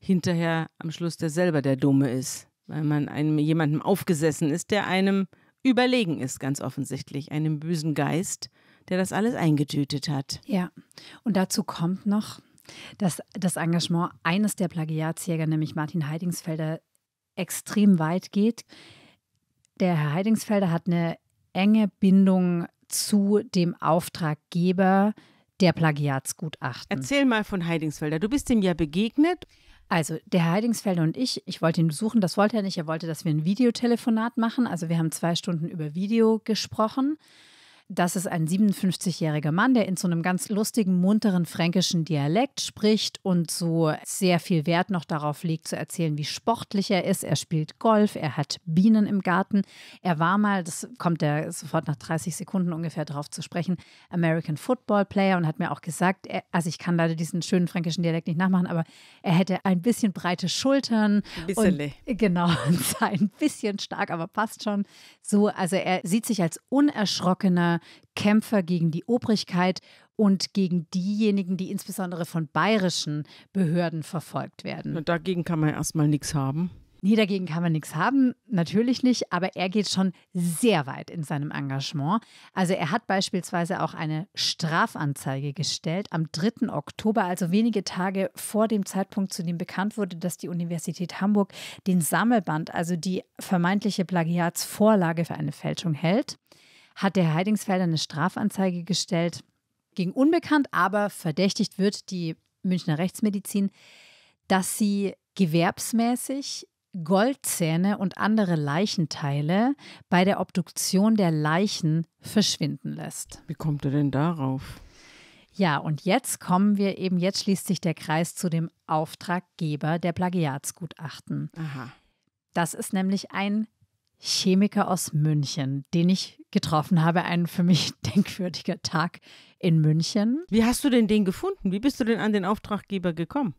hinterher am Schluss der selber der Dumme ist. Weil man einem, jemandem aufgesessen ist, der einem überlegen ist, ganz offensichtlich. Einem bösen Geist, der das alles eingetütet hat. Ja, und dazu kommt noch, dass das Engagement eines der Plagiatsjäger, nämlich Martin Heidingsfelder, extrem weit geht. Der Herr Heidingsfelder hat eine enge Bindung zu dem Auftraggeber der Plagiatsgutachten. Erzähl mal von Heidingsfelder. Du bist ihm ja begegnet. Also der Heidingsfelder und ich, ich wollte ihn besuchen, das wollte er nicht. Er wollte, dass wir ein Videotelefonat machen. Also wir haben zwei Stunden über Video gesprochen. Das ist ein 57-jähriger Mann, der in so einem ganz lustigen, munteren fränkischen Dialekt spricht und so sehr viel Wert noch darauf legt, zu erzählen, wie sportlich er ist. Er spielt Golf, er hat Bienen im Garten. Er war mal, das kommt er sofort nach 30 Sekunden ungefähr drauf zu sprechen, American Football Player und hat mir auch gesagt, er, also ich kann leider diesen schönen fränkischen Dialekt nicht nachmachen, aber er hätte ein bisschen breite Schultern. Bissele. Und, genau, und (laughs) sei ein bisschen stark, aber passt schon. So, also er sieht sich als unerschrockener Kämpfer gegen die Obrigkeit und gegen diejenigen, die insbesondere von bayerischen Behörden verfolgt werden. Und dagegen kann man erstmal nichts haben. Nee, dagegen kann man nichts haben, natürlich nicht, aber er geht schon sehr weit in seinem Engagement. Also er hat beispielsweise auch eine Strafanzeige gestellt am 3. Oktober, also wenige Tage vor dem Zeitpunkt, zu dem bekannt wurde, dass die Universität Hamburg den Sammelband, also die vermeintliche Plagiatsvorlage für eine Fälschung hält hat der Heidingsfelder eine Strafanzeige gestellt gegen unbekannt, aber verdächtigt wird die Münchner Rechtsmedizin, dass sie gewerbsmäßig Goldzähne und andere Leichenteile bei der Obduktion der Leichen verschwinden lässt. Wie kommt er denn darauf? Ja, und jetzt kommen wir eben, jetzt schließt sich der Kreis zu dem Auftraggeber der Plagiatsgutachten. Aha. Das ist nämlich ein Chemiker aus München, den ich getroffen habe. Ein für mich (laughs) denkwürdiger Tag in München. Wie hast du denn den gefunden? Wie bist du denn an den Auftraggeber gekommen?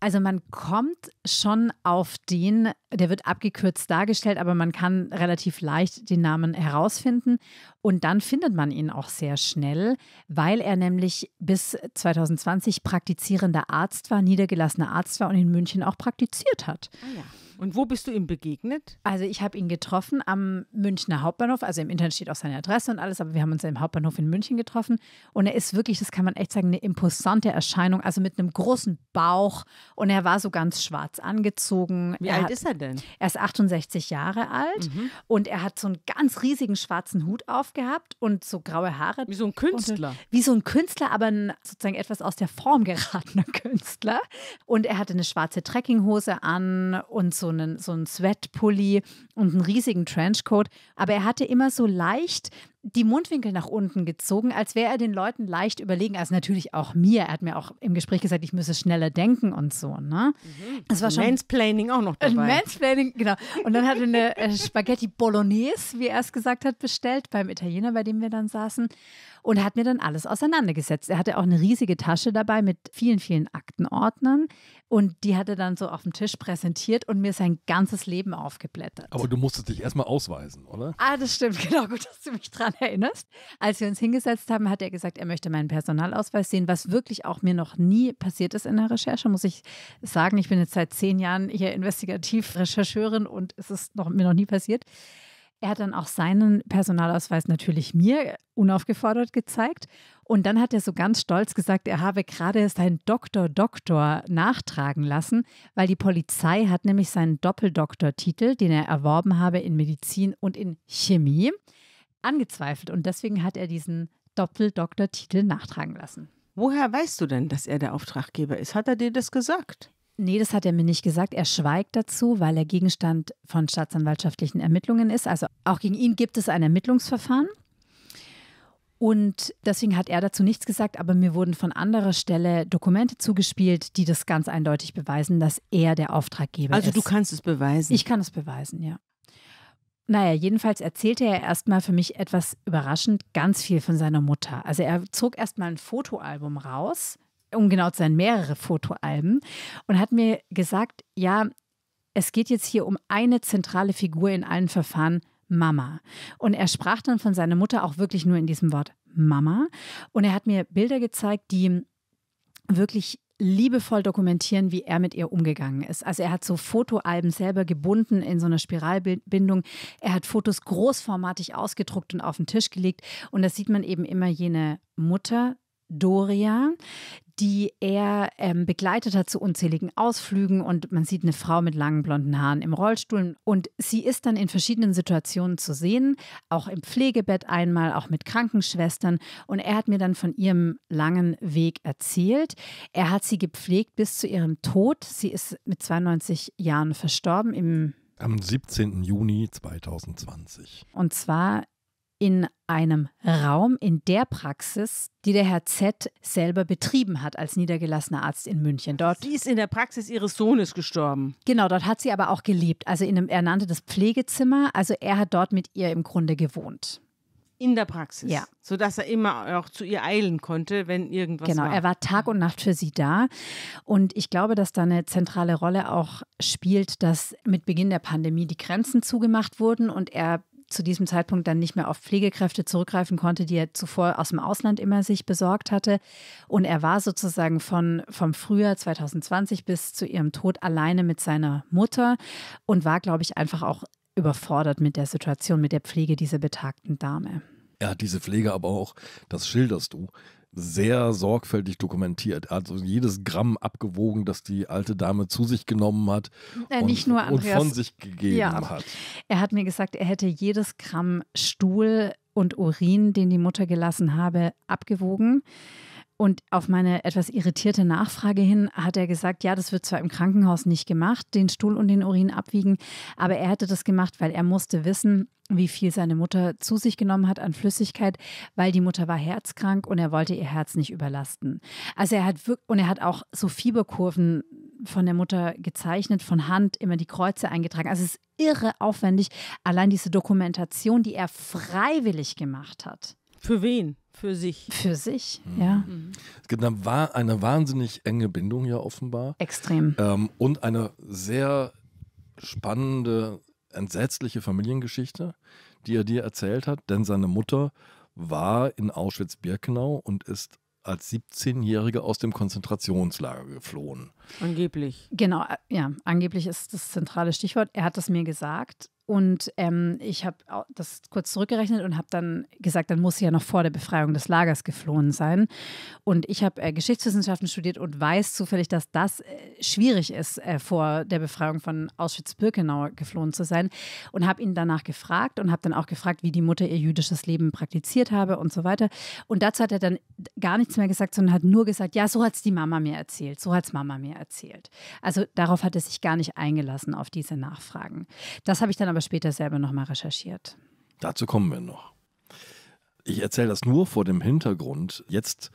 Also man kommt schon auf den, der wird abgekürzt dargestellt, aber man kann relativ leicht den Namen herausfinden. Und dann findet man ihn auch sehr schnell, weil er nämlich bis 2020 praktizierender Arzt war, niedergelassener Arzt war und in München auch praktiziert hat. Oh ja. Und wo bist du ihm begegnet? Also ich habe ihn getroffen am Münchner Hauptbahnhof. Also im Internet steht auch seine Adresse und alles, aber wir haben uns im Hauptbahnhof in München getroffen. Und er ist wirklich, das kann man echt sagen, eine imposante Erscheinung. Also mit einem großen Bauch und er war so ganz schwarz angezogen. Wie er alt hat, ist er denn? Er ist 68 Jahre alt mhm. und er hat so einen ganz riesigen schwarzen Hut aufgehabt und so graue Haare. Wie so ein Künstler. Und, wie so ein Künstler, aber ein, sozusagen etwas aus der Form geratener (laughs) Künstler. Und er hatte eine schwarze Trekkinghose an und so so einen, so einen Sweatpulli und einen riesigen Trenchcoat, aber er hatte immer so leicht die Mundwinkel nach unten gezogen, als wäre er den Leuten leicht überlegen, also natürlich auch mir. Er hat mir auch im Gespräch gesagt, ich müsse schneller denken und so. Ne? Mhm. Das war schon Mansplaining auch noch äh, dabei. Mansplaining, genau. Und dann hat er eine äh, Spaghetti Bolognese, wie er es gesagt hat, bestellt beim Italiener, bei dem wir dann saßen und hat mir dann alles auseinandergesetzt. Er hatte auch eine riesige Tasche dabei mit vielen, vielen Aktenordnern und die hat er dann so auf dem Tisch präsentiert und mir sein ganzes Leben aufgeblättert. Aber du musstest dich erstmal ausweisen, oder? Ah, das stimmt, (laughs) genau, gut, dass du mich daran erinnerst. Als wir uns hingesetzt haben, hat er gesagt, er möchte meinen Personalausweis sehen, was wirklich auch mir noch nie passiert ist in der Recherche, muss ich sagen. Ich bin jetzt seit zehn Jahren hier investigativ Rechercheurin und es ist noch, mir noch nie passiert. Er hat dann auch seinen Personalausweis natürlich mir unaufgefordert gezeigt. Und dann hat er so ganz stolz gesagt, er habe gerade seinen Doktor Doktor nachtragen lassen, weil die Polizei hat nämlich seinen Doppeldoktortitel, den er erworben habe in Medizin und in Chemie, angezweifelt. Und deswegen hat er diesen Doppeldoktortitel nachtragen lassen. Woher weißt du denn, dass er der Auftraggeber ist? Hat er dir das gesagt? Nee, das hat er mir nicht gesagt. Er schweigt dazu, weil er Gegenstand von staatsanwaltschaftlichen Ermittlungen ist. Also auch gegen ihn gibt es ein Ermittlungsverfahren. Und deswegen hat er dazu nichts gesagt, aber mir wurden von anderer Stelle Dokumente zugespielt, die das ganz eindeutig beweisen, dass er der Auftraggeber also ist. Also du kannst es beweisen. Ich kann es beweisen, ja. Naja, jedenfalls erzählte er erstmal für mich etwas überraschend ganz viel von seiner Mutter. Also er zog erstmal ein Fotoalbum raus um genau zu sein, mehrere Fotoalben und hat mir gesagt, ja, es geht jetzt hier um eine zentrale Figur in allen Verfahren, Mama. Und er sprach dann von seiner Mutter auch wirklich nur in diesem Wort Mama. Und er hat mir Bilder gezeigt, die wirklich liebevoll dokumentieren, wie er mit ihr umgegangen ist. Also er hat so Fotoalben selber gebunden in so einer Spiralbindung. Er hat Fotos großformatig ausgedruckt und auf den Tisch gelegt. Und da sieht man eben immer jene Mutter Doria, die er ähm, begleitet hat zu unzähligen Ausflügen und man sieht eine Frau mit langen blonden Haaren im Rollstuhl und sie ist dann in verschiedenen Situationen zu sehen, auch im Pflegebett einmal, auch mit Krankenschwestern und er hat mir dann von ihrem langen Weg erzählt. Er hat sie gepflegt bis zu ihrem Tod. Sie ist mit 92 Jahren verstorben im am 17. Juni 2020. Und zwar in einem Raum in der Praxis, die der Herr Z selber betrieben hat als niedergelassener Arzt in München. Dort sie ist in der Praxis ihres Sohnes gestorben. Genau, dort hat sie aber auch gelebt. Also in einem, er nannte das Pflegezimmer. Also er hat dort mit ihr im Grunde gewohnt. In der Praxis. Ja. Sodass er immer auch zu ihr eilen konnte, wenn irgendwas. Genau, war. Genau, er war Tag und Nacht für sie da. Und ich glaube, dass da eine zentrale Rolle auch spielt, dass mit Beginn der Pandemie die Grenzen zugemacht wurden und er zu diesem Zeitpunkt dann nicht mehr auf Pflegekräfte zurückgreifen konnte, die er zuvor aus dem Ausland immer sich besorgt hatte. Und er war sozusagen von, vom Frühjahr 2020 bis zu ihrem Tod alleine mit seiner Mutter und war, glaube ich, einfach auch überfordert mit der Situation, mit der Pflege dieser betagten Dame. Er hat diese Pflege aber auch, das schilderst du, sehr sorgfältig dokumentiert. Also jedes Gramm abgewogen, das die alte Dame zu sich genommen hat äh, und, nur, und, von sich gegeben ja. hat. Er hat mir gesagt, er hätte jedes Gramm Stuhl und Urin, den die Mutter gelassen habe, abgewogen. Und auf meine etwas irritierte Nachfrage hin hat er gesagt, ja, das wird zwar im Krankenhaus nicht gemacht, den Stuhl und den Urin abwiegen, aber er hätte das gemacht, weil er musste wissen, wie viel seine Mutter zu sich genommen hat an Flüssigkeit, weil die Mutter war herzkrank und er wollte ihr Herz nicht überlasten. Also er hat wirklich, und er hat auch so Fieberkurven von der Mutter gezeichnet, von Hand immer die Kreuze eingetragen. Also es ist irre aufwendig, allein diese Dokumentation, die er freiwillig gemacht hat. Für wen? Für sich. Für sich, mhm. ja. Es gibt eine, eine, wahnsinnig enge Bindung ja offenbar. Extrem. Ähm, und eine sehr spannende, entsetzliche Familiengeschichte, die er dir erzählt hat, denn seine Mutter war in Auschwitz-Birkenau und ist als 17-Jährige aus dem Konzentrationslager geflohen. Angeblich. Genau, äh, ja, angeblich ist das zentrale Stichwort. Er hat es mir gesagt. Und ähm, ich habe das kurz zurückgerechnet und habe dann gesagt, dann muss sie ja noch vor der Befreiung des Lagers geflohen sein. Und ich habe äh, Geschichtswissenschaften studiert und weiß zufällig, dass das äh, schwierig ist, äh, vor der Befreiung von Auschwitz-Birkenau geflohen zu sein. Und habe ihn danach gefragt und habe dann auch gefragt, wie die Mutter ihr jüdisches Leben praktiziert habe und so weiter. Und dazu hat er dann gar nichts mehr gesagt, sondern hat nur gesagt, ja, so hat es die Mama mir erzählt, so hat es Mama mir erzählt. Also darauf hat er sich gar nicht eingelassen, auf diese Nachfragen. Das habe ich dann aber aber später selber nochmal recherchiert. Dazu kommen wir noch. Ich erzähle das nur vor dem Hintergrund. Jetzt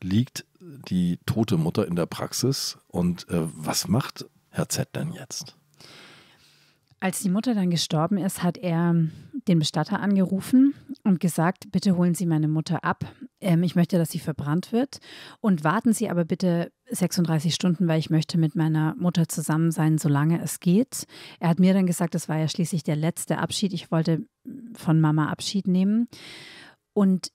liegt die tote Mutter in der Praxis und äh, was macht Herr Z denn jetzt? Als die Mutter dann gestorben ist, hat er ähm, den Bestatter angerufen und gesagt, bitte holen Sie meine Mutter ab. Ähm, ich möchte, dass sie verbrannt wird. Und warten Sie aber bitte 36 Stunden, weil ich möchte mit meiner Mutter zusammen sein, solange es geht. Er hat mir dann gesagt, das war ja schließlich der letzte Abschied. Ich wollte mm, von Mama Abschied nehmen. Und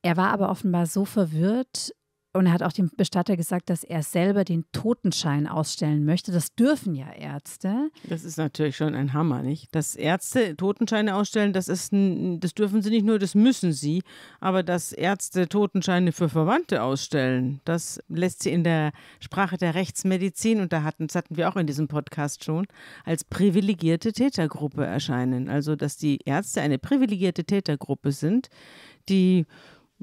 er war aber offenbar so verwirrt, und er hat auch dem Bestatter gesagt, dass er selber den Totenschein ausstellen möchte. Das dürfen ja Ärzte. Das ist natürlich schon ein Hammer, nicht? Dass Ärzte Totenscheine ausstellen, das ist das dürfen sie nicht nur, das müssen sie. Aber dass Ärzte Totenscheine für Verwandte ausstellen, das lässt sie in der Sprache der Rechtsmedizin, und da hatten, das hatten wir auch in diesem Podcast schon, als privilegierte Tätergruppe erscheinen. Also, dass die Ärzte eine privilegierte Tätergruppe sind, die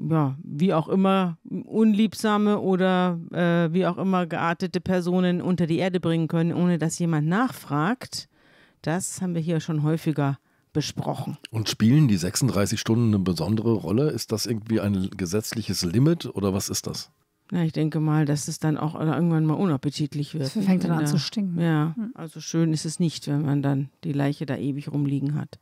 ja, wie auch immer, unliebsame oder äh, wie auch immer geartete Personen unter die Erde bringen können, ohne dass jemand nachfragt, das haben wir hier schon häufiger besprochen. Und spielen die 36 Stunden eine besondere Rolle? Ist das irgendwie ein gesetzliches Limit oder was ist das? Na, ich denke mal, dass es dann auch irgendwann mal unappetitlich wird. Es fängt dann an zu stinken. Ja, hm. also schön ist es nicht, wenn man dann die Leiche da ewig rumliegen hat.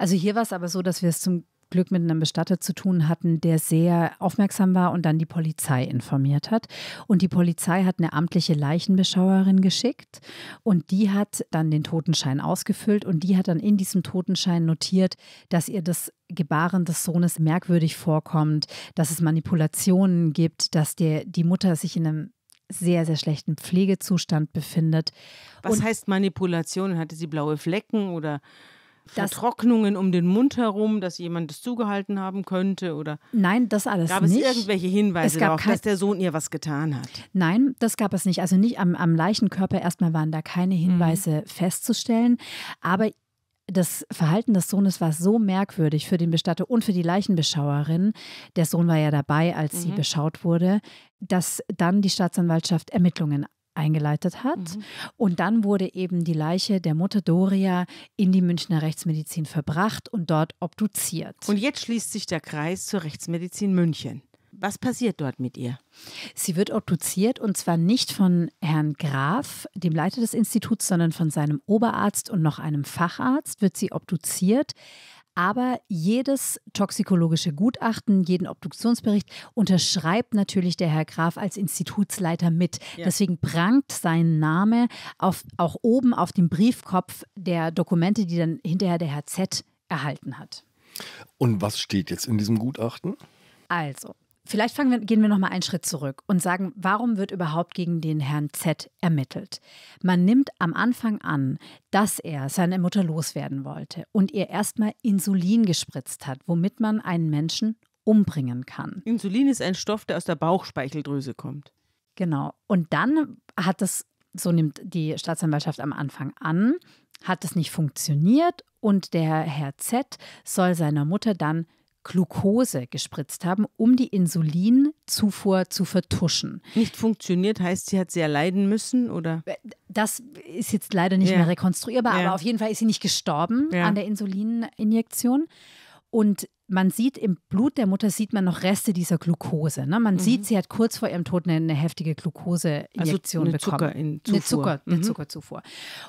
Also hier war es aber so, dass wir es zum Glück mit einem Bestatter zu tun hatten, der sehr aufmerksam war und dann die Polizei informiert hat. Und die Polizei hat eine amtliche Leichenbeschauerin geschickt und die hat dann den Totenschein ausgefüllt und die hat dann in diesem Totenschein notiert, dass ihr das Gebaren des Sohnes merkwürdig vorkommt, dass es Manipulationen gibt, dass der, die Mutter sich in einem sehr, sehr schlechten Pflegezustand befindet. Was und heißt Manipulation? Hatte sie blaue Flecken oder Vertrocknungen um den Mund herum, dass jemand es zugehalten haben könnte oder Nein, das alles gab nicht. Gab es irgendwelche Hinweise es darauf, dass der Sohn ihr was getan hat? Nein, das gab es nicht. Also nicht am, am Leichenkörper erstmal waren da keine Hinweise mhm. festzustellen, aber das Verhalten des Sohnes war so merkwürdig für den Bestatter und für die Leichenbeschauerin. Der Sohn war ja dabei, als mhm. sie beschaut wurde, dass dann die Staatsanwaltschaft Ermittlungen eingeleitet hat. Mhm. Und dann wurde eben die Leiche der Mutter Doria in die Münchner Rechtsmedizin verbracht und dort obduziert. Und jetzt schließt sich der Kreis zur Rechtsmedizin München. Was passiert dort mit ihr? Sie wird obduziert und zwar nicht von Herrn Graf, dem Leiter des Instituts, sondern von seinem Oberarzt und noch einem Facharzt wird sie obduziert. Aber jedes toxikologische Gutachten, jeden Obduktionsbericht unterschreibt natürlich der Herr Graf als Institutsleiter mit. Ja. Deswegen prangt sein Name auf, auch oben auf dem Briefkopf der Dokumente, die dann hinterher der Herr Z erhalten hat. Und was steht jetzt in diesem Gutachten? Also, Vielleicht wir, gehen wir noch mal einen Schritt zurück und sagen, warum wird überhaupt gegen den Herrn Z ermittelt? Man nimmt am Anfang an, dass er seine Mutter loswerden wollte und ihr erstmal Insulin gespritzt hat, womit man einen Menschen umbringen kann. Insulin ist ein Stoff, der aus der Bauchspeicheldrüse kommt. Genau. Und dann hat das, so nimmt die Staatsanwaltschaft am Anfang an, hat es nicht funktioniert und der Herr Z soll seiner Mutter dann Glucose gespritzt haben, um die Insulinzufuhr zu vertuschen. Nicht funktioniert heißt, sie hat sehr leiden müssen oder? Äh, das ist jetzt leider nicht ja. mehr rekonstruierbar, ja. aber auf jeden Fall ist sie nicht gestorben ja. an der Insulininjektion. Und man sieht im Blut der Mutter sieht man noch Reste dieser Glukose. Ne? Man mhm. sieht, sie hat kurz vor ihrem Tod eine, eine heftige Glukoseinjektion also eine bekommen. Zucker in Zufuhr. Eine, Zucker, mhm. eine Zuckerzufuhr.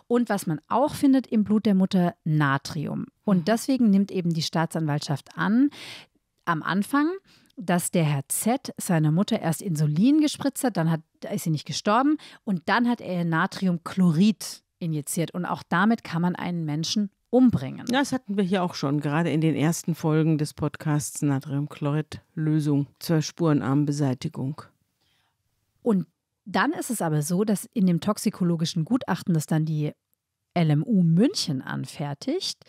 Und was man auch findet im Blut der Mutter, Natrium. Und mhm. deswegen nimmt eben die Staatsanwaltschaft an, am Anfang, dass der Herr Z seiner Mutter erst Insulin gespritzt hat, dann hat, ist sie nicht gestorben und dann hat er Natriumchlorid injiziert. Und auch damit kann man einen Menschen umbringen. Das hatten wir hier auch schon, gerade in den ersten Folgen des Podcasts Natriumchlorid-Lösung zur spurenarmen Beseitigung. Und dann ist es aber so, dass in dem toxikologischen Gutachten, das dann die LMU München anfertigt,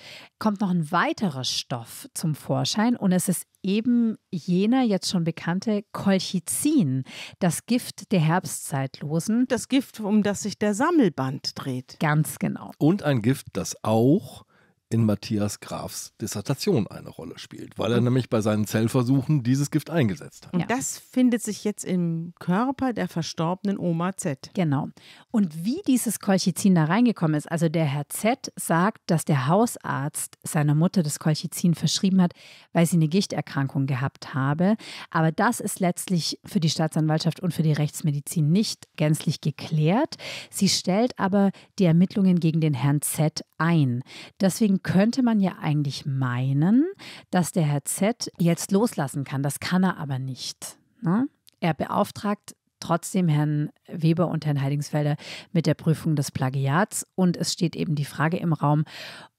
kommt noch ein weiterer Stoff zum Vorschein und es ist eben jener jetzt schon bekannte Kolchizin, das Gift der Herbstzeitlosen. Das Gift, um das sich der Sammelband dreht. Ganz genau. Und ein Gift, das auch in Matthias Grafs Dissertation eine Rolle spielt, weil er mhm. nämlich bei seinen Zellversuchen dieses Gift eingesetzt hat. Und ja. das findet sich jetzt im Körper der verstorbenen Oma Z. Genau. Und wie dieses Kolchizin da reingekommen ist, also der Herr Z sagt, dass der Hausarzt seiner Mutter das Kolchizin verschrieben hat, weil sie eine Gichterkrankung gehabt habe. Aber das ist letztlich für die Staatsanwaltschaft und für die Rechtsmedizin nicht gänzlich geklärt. Sie stellt aber die Ermittlungen gegen den Herrn Z ein. Deswegen Deswegen könnte man ja eigentlich meinen, dass der Herr Z jetzt loslassen kann. Das kann er aber nicht. Ne? Er beauftragt trotzdem Herrn Weber und Herrn Heidingsfelder mit der Prüfung des Plagiats. Und es steht eben die Frage im Raum,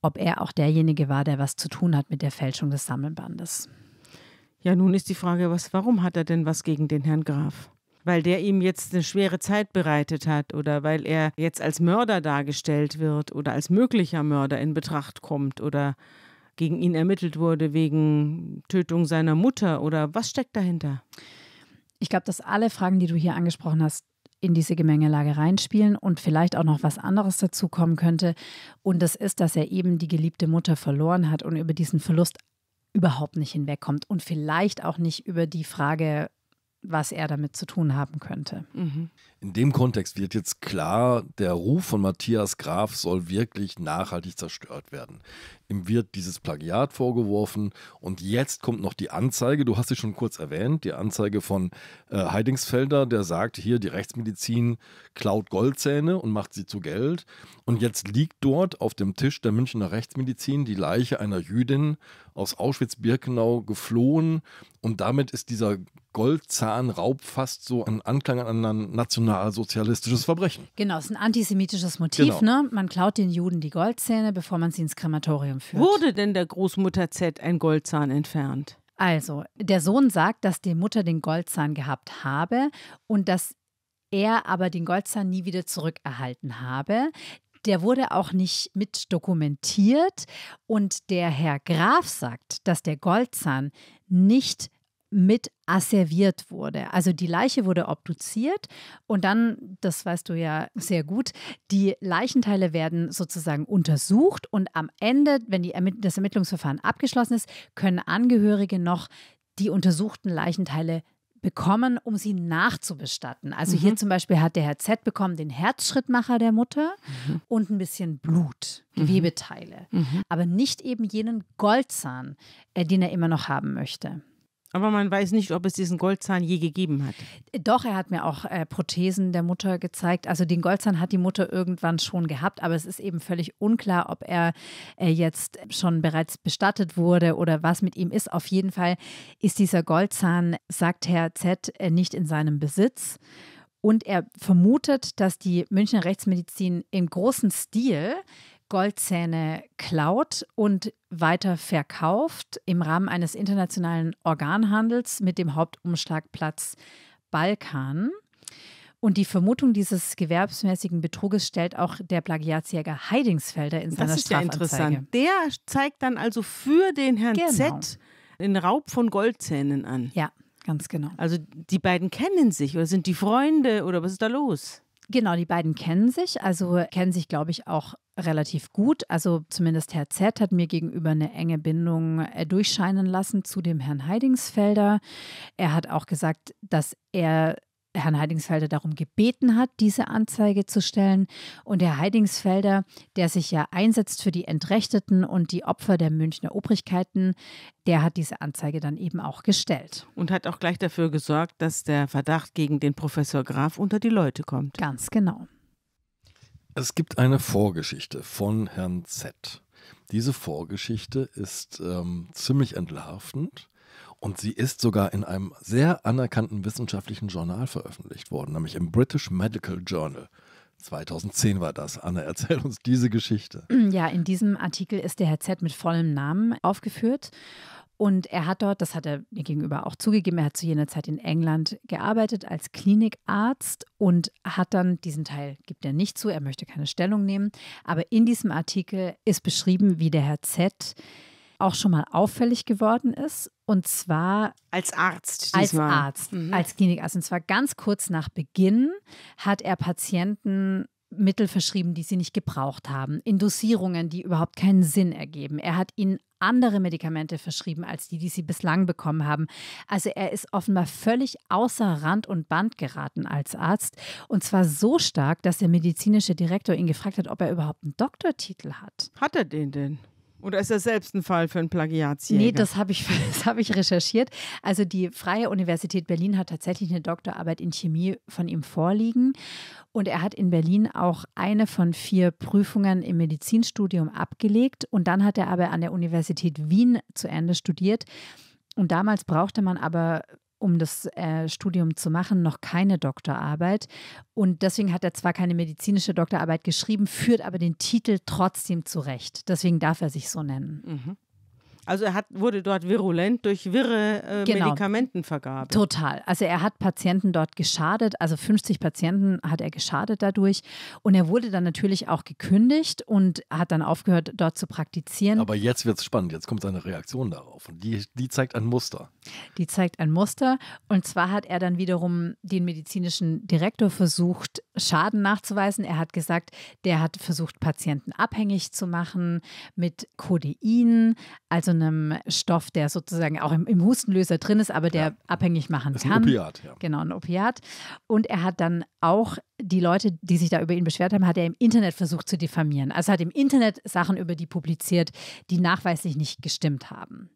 ob er auch derjenige war, der was zu tun hat mit der Fälschung des Sammelbandes. Ja, nun ist die Frage, was, warum hat er denn was gegen den Herrn Graf? weil der ihm jetzt eine schwere Zeit bereitet hat oder weil er jetzt als Mörder dargestellt wird oder als möglicher Mörder in Betracht kommt oder gegen ihn ermittelt wurde wegen Tötung seiner Mutter oder was steckt dahinter? Ich glaube, dass alle Fragen, die du hier angesprochen hast, in diese Gemengelage reinspielen und vielleicht auch noch was anderes dazukommen könnte. Und das ist, dass er eben die geliebte Mutter verloren hat und über diesen Verlust überhaupt nicht hinwegkommt und vielleicht auch nicht über die Frage, was er damit zu tun haben könnte. Mhm. In dem Kontext wird jetzt klar, der Ruf von Matthias Graf soll wirklich nachhaltig zerstört werden ihm wird dieses Plagiat vorgeworfen und jetzt kommt noch die Anzeige, du hast sie schon kurz erwähnt, die Anzeige von äh, Heidingsfelder, der sagt hier, die Rechtsmedizin klaut Goldzähne und macht sie zu Geld und jetzt liegt dort auf dem Tisch der Münchner Rechtsmedizin die Leiche einer Jüdin aus Auschwitz-Birkenau geflohen und damit ist dieser Goldzahnraub fast so ein Anklang an ein nationalsozialistisches Verbrechen. Genau, es ist ein antisemitisches Motiv. Genau. Ne? Man klaut den Juden die Goldzähne, bevor man sie ins Krematorium führt. Wurde denn der Großmutter Z ein Goldzahn entfernt? Also, der Sohn sagt, dass die Mutter den Goldzahn gehabt habe und dass er aber den Goldzahn nie wieder zurückerhalten habe. Der wurde auch nicht mit dokumentiert und der Herr Graf sagt, dass der Goldzahn nicht mit asserviert wurde. Also die Leiche wurde obduziert und dann, das weißt du ja sehr gut, die Leichenteile werden sozusagen untersucht und am Ende, wenn die, das Ermittlungsverfahren abgeschlossen ist, können Angehörige noch die untersuchten Leichenteile bekommen, um sie nachzubestatten. Also mhm. hier zum Beispiel hat der Herr Z bekommen den Herzschrittmacher der Mutter mhm. und ein bisschen Blut, mhm. Gewebeteile, mhm. aber nicht eben jenen Goldzahn, äh, den er immer noch haben möchte. Aber man weiß nicht, ob es diesen Goldzahn je gegeben hat. Doch, er hat mir auch äh, Prothesen der Mutter gezeigt. Also den Goldzahn hat die Mutter irgendwann schon gehabt, aber es ist eben völlig unklar, ob er äh, jetzt schon bereits bestattet wurde oder was mit ihm ist. Auf jeden Fall ist dieser Goldzahn, sagt Herr Z, äh, nicht in seinem Besitz. Und er vermutet, dass die Münchner Rechtsmedizin im großen Stil Goldzähne klaut und weiter verkauft im Rahmen eines internationalen Organhandels mit dem Hauptumschlagplatz Balkan. Und die Vermutung dieses gewerbsmäßigen Betruges stellt auch der Plagiatsjäger Heidingsfelder in seiner das ist ja interessant. Der zeigt dann also für den Herrn genau. Z den Raub von Goldzähnen an. Ja, ganz genau. Also die beiden kennen sich oder sind die Freunde oder was ist da los? Genau, die beiden kennen sich, also kennen sich, glaube ich, auch relativ gut. Also zumindest Herr Z hat mir gegenüber eine enge Bindung äh, durchscheinen lassen zu dem Herrn Heidingsfelder. Er hat auch gesagt, dass er Herrn Heidingsfelder darum gebeten hat, diese Anzeige zu stellen. Und Herr Heidingsfelder, der sich ja einsetzt für die Entrechteten und die Opfer der Münchner Obrigkeiten, der hat diese Anzeige dann eben auch gestellt. Und hat auch gleich dafür gesorgt, dass der Verdacht gegen den Professor Graf unter die Leute kommt. Ganz genau. Es gibt eine Vorgeschichte von Herrn Z. Diese Vorgeschichte ist ähm, ziemlich entlarvend und sie ist sogar in einem sehr anerkannten wissenschaftlichen Journal veröffentlicht worden, nämlich im British Medical Journal. 2010 war das. Anne, erzähl uns diese Geschichte. Ja, in diesem Artikel ist der Herr Z mit vollem Namen aufgeführt. Und er hat dort, das hat er mir gegenüber auch zugegeben, er hat zu jener Zeit in England gearbeitet als Klinikarzt und hat dann diesen Teil, gibt er nicht zu, er möchte keine Stellung nehmen. Aber in diesem Artikel ist beschrieben, wie der Herr Z auch schon mal auffällig geworden ist. Und zwar als Arzt. Diesmal. Als Arzt, mhm. als Klinikarzt. Und zwar ganz kurz nach Beginn hat er Patienten Mittel verschrieben, die sie nicht gebraucht haben, Indosierungen, die überhaupt keinen Sinn ergeben. Er hat ihnen andere Medikamente verschrieben als die, die sie bislang bekommen haben. Also er ist offenbar völlig außer Rand und Band geraten als Arzt. Und zwar so stark, dass der medizinische Direktor ihn gefragt hat, ob er überhaupt einen Doktortitel hat. Hat er den denn? Oder ist er selbst ein Fall für ein Plagiatsjäger? Nee, das habe ich, (laughs) hab ich recherchiert. Also die Freie Universität Berlin hat tatsächlich eine Doktorarbeit in Chemie von ihm vorliegen. Und er hat in Berlin auch eine von vier Prüfungen im Medizinstudium abgelegt. Und dann hat er aber an der Universität Wien zu Ende studiert. Und damals brauchte man aber um das äh, Studium zu machen, noch keine Doktorarbeit. Und deswegen hat er zwar keine medizinische Doktorarbeit geschrieben, führt aber den Titel trotzdem zurecht. Deswegen darf er sich so nennen. Mhm. Also er hat, wurde dort virulent durch wirre äh, genau. Medikamentenvergabe. Total. Also er hat Patienten dort geschadet, also 50 Patienten hat er geschadet dadurch. Und er wurde dann natürlich auch gekündigt und hat dann aufgehört, dort zu praktizieren. Aber jetzt wird es spannend, jetzt kommt seine Reaktion darauf. Und die, die zeigt ein Muster. Die zeigt ein Muster. Und zwar hat er dann wiederum den medizinischen Direktor versucht, Schaden nachzuweisen. Er hat gesagt, der hat versucht, Patienten abhängig zu machen mit Codein, also einem Stoff, der sozusagen auch im, im Hustenlöser drin ist, aber der ja. abhängig machen das ist kann. Ein Opiat, ja. Genau, ein Opiat. Und er hat dann auch die Leute, die sich da über ihn beschwert haben, hat er im Internet versucht zu diffamieren. Also hat im Internet Sachen über die publiziert, die nachweislich nicht gestimmt haben.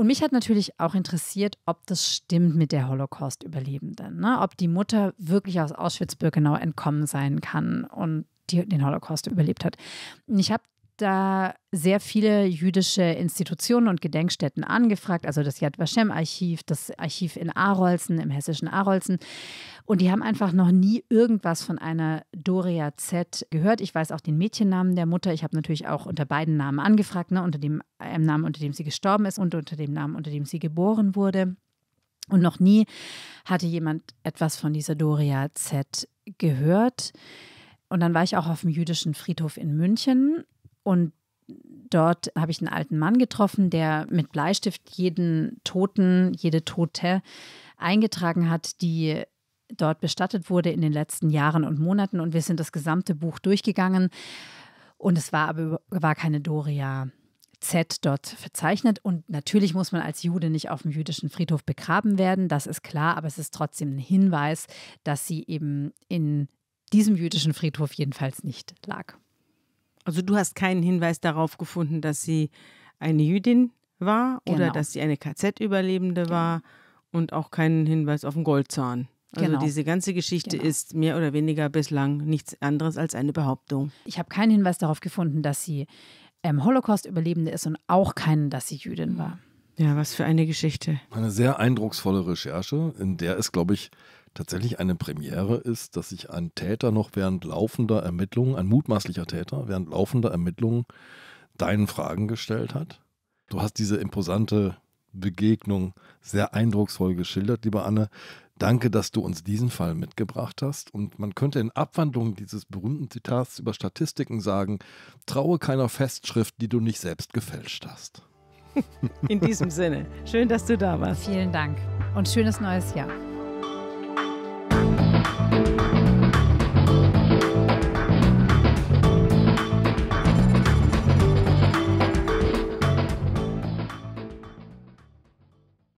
Und mich hat natürlich auch interessiert, ob das stimmt mit der Holocaust-Überlebenden, ne? ob die Mutter wirklich aus Auschwitz-Birkenau entkommen sein kann und die, den Holocaust überlebt hat. Und ich habe da sehr viele jüdische Institutionen und Gedenkstätten angefragt, also das Yad Vashem-Archiv, das Archiv in Arolsen, im hessischen Arolsen. Und die haben einfach noch nie irgendwas von einer Doria Z gehört. Ich weiß auch den Mädchennamen der Mutter. Ich habe natürlich auch unter beiden Namen angefragt, ne? unter dem einem Namen, unter dem sie gestorben ist und unter dem Namen, unter dem sie geboren wurde. Und noch nie hatte jemand etwas von dieser Doria Z gehört. Und dann war ich auch auf dem jüdischen Friedhof in München und dort habe ich einen alten Mann getroffen, der mit Bleistift jeden Toten, jede Tote eingetragen hat, die dort bestattet wurde in den letzten Jahren und Monaten. Und wir sind das gesamte Buch durchgegangen. Und es war aber war keine Doria Z dort verzeichnet. Und natürlich muss man als Jude nicht auf dem jüdischen Friedhof begraben werden, das ist klar, aber es ist trotzdem ein Hinweis, dass sie eben in diesem jüdischen Friedhof jedenfalls nicht lag. Also du hast keinen Hinweis darauf gefunden, dass sie eine Jüdin war genau. oder dass sie eine KZ-Überlebende genau. war und auch keinen Hinweis auf den Goldzahn. Also genau. diese ganze Geschichte genau. ist mehr oder weniger bislang nichts anderes als eine Behauptung. Ich habe keinen Hinweis darauf gefunden, dass sie ähm, Holocaust-Überlebende ist und auch keinen, dass sie Jüdin war. Ja, was für eine Geschichte. Eine sehr eindrucksvolle Recherche, in der es, glaube ich, tatsächlich eine Premiere ist, dass sich ein Täter noch während laufender Ermittlungen, ein mutmaßlicher Täter, während laufender Ermittlungen deinen Fragen gestellt hat. Du hast diese imposante Begegnung sehr eindrucksvoll geschildert, liebe Anne. Danke, dass du uns diesen Fall mitgebracht hast. Und man könnte in Abwandlung dieses berühmten Zitats über Statistiken sagen, traue keiner Festschrift, die du nicht selbst gefälscht hast. (laughs) In diesem Sinne, schön, dass du da warst. Vielen Dank und schönes neues Jahr.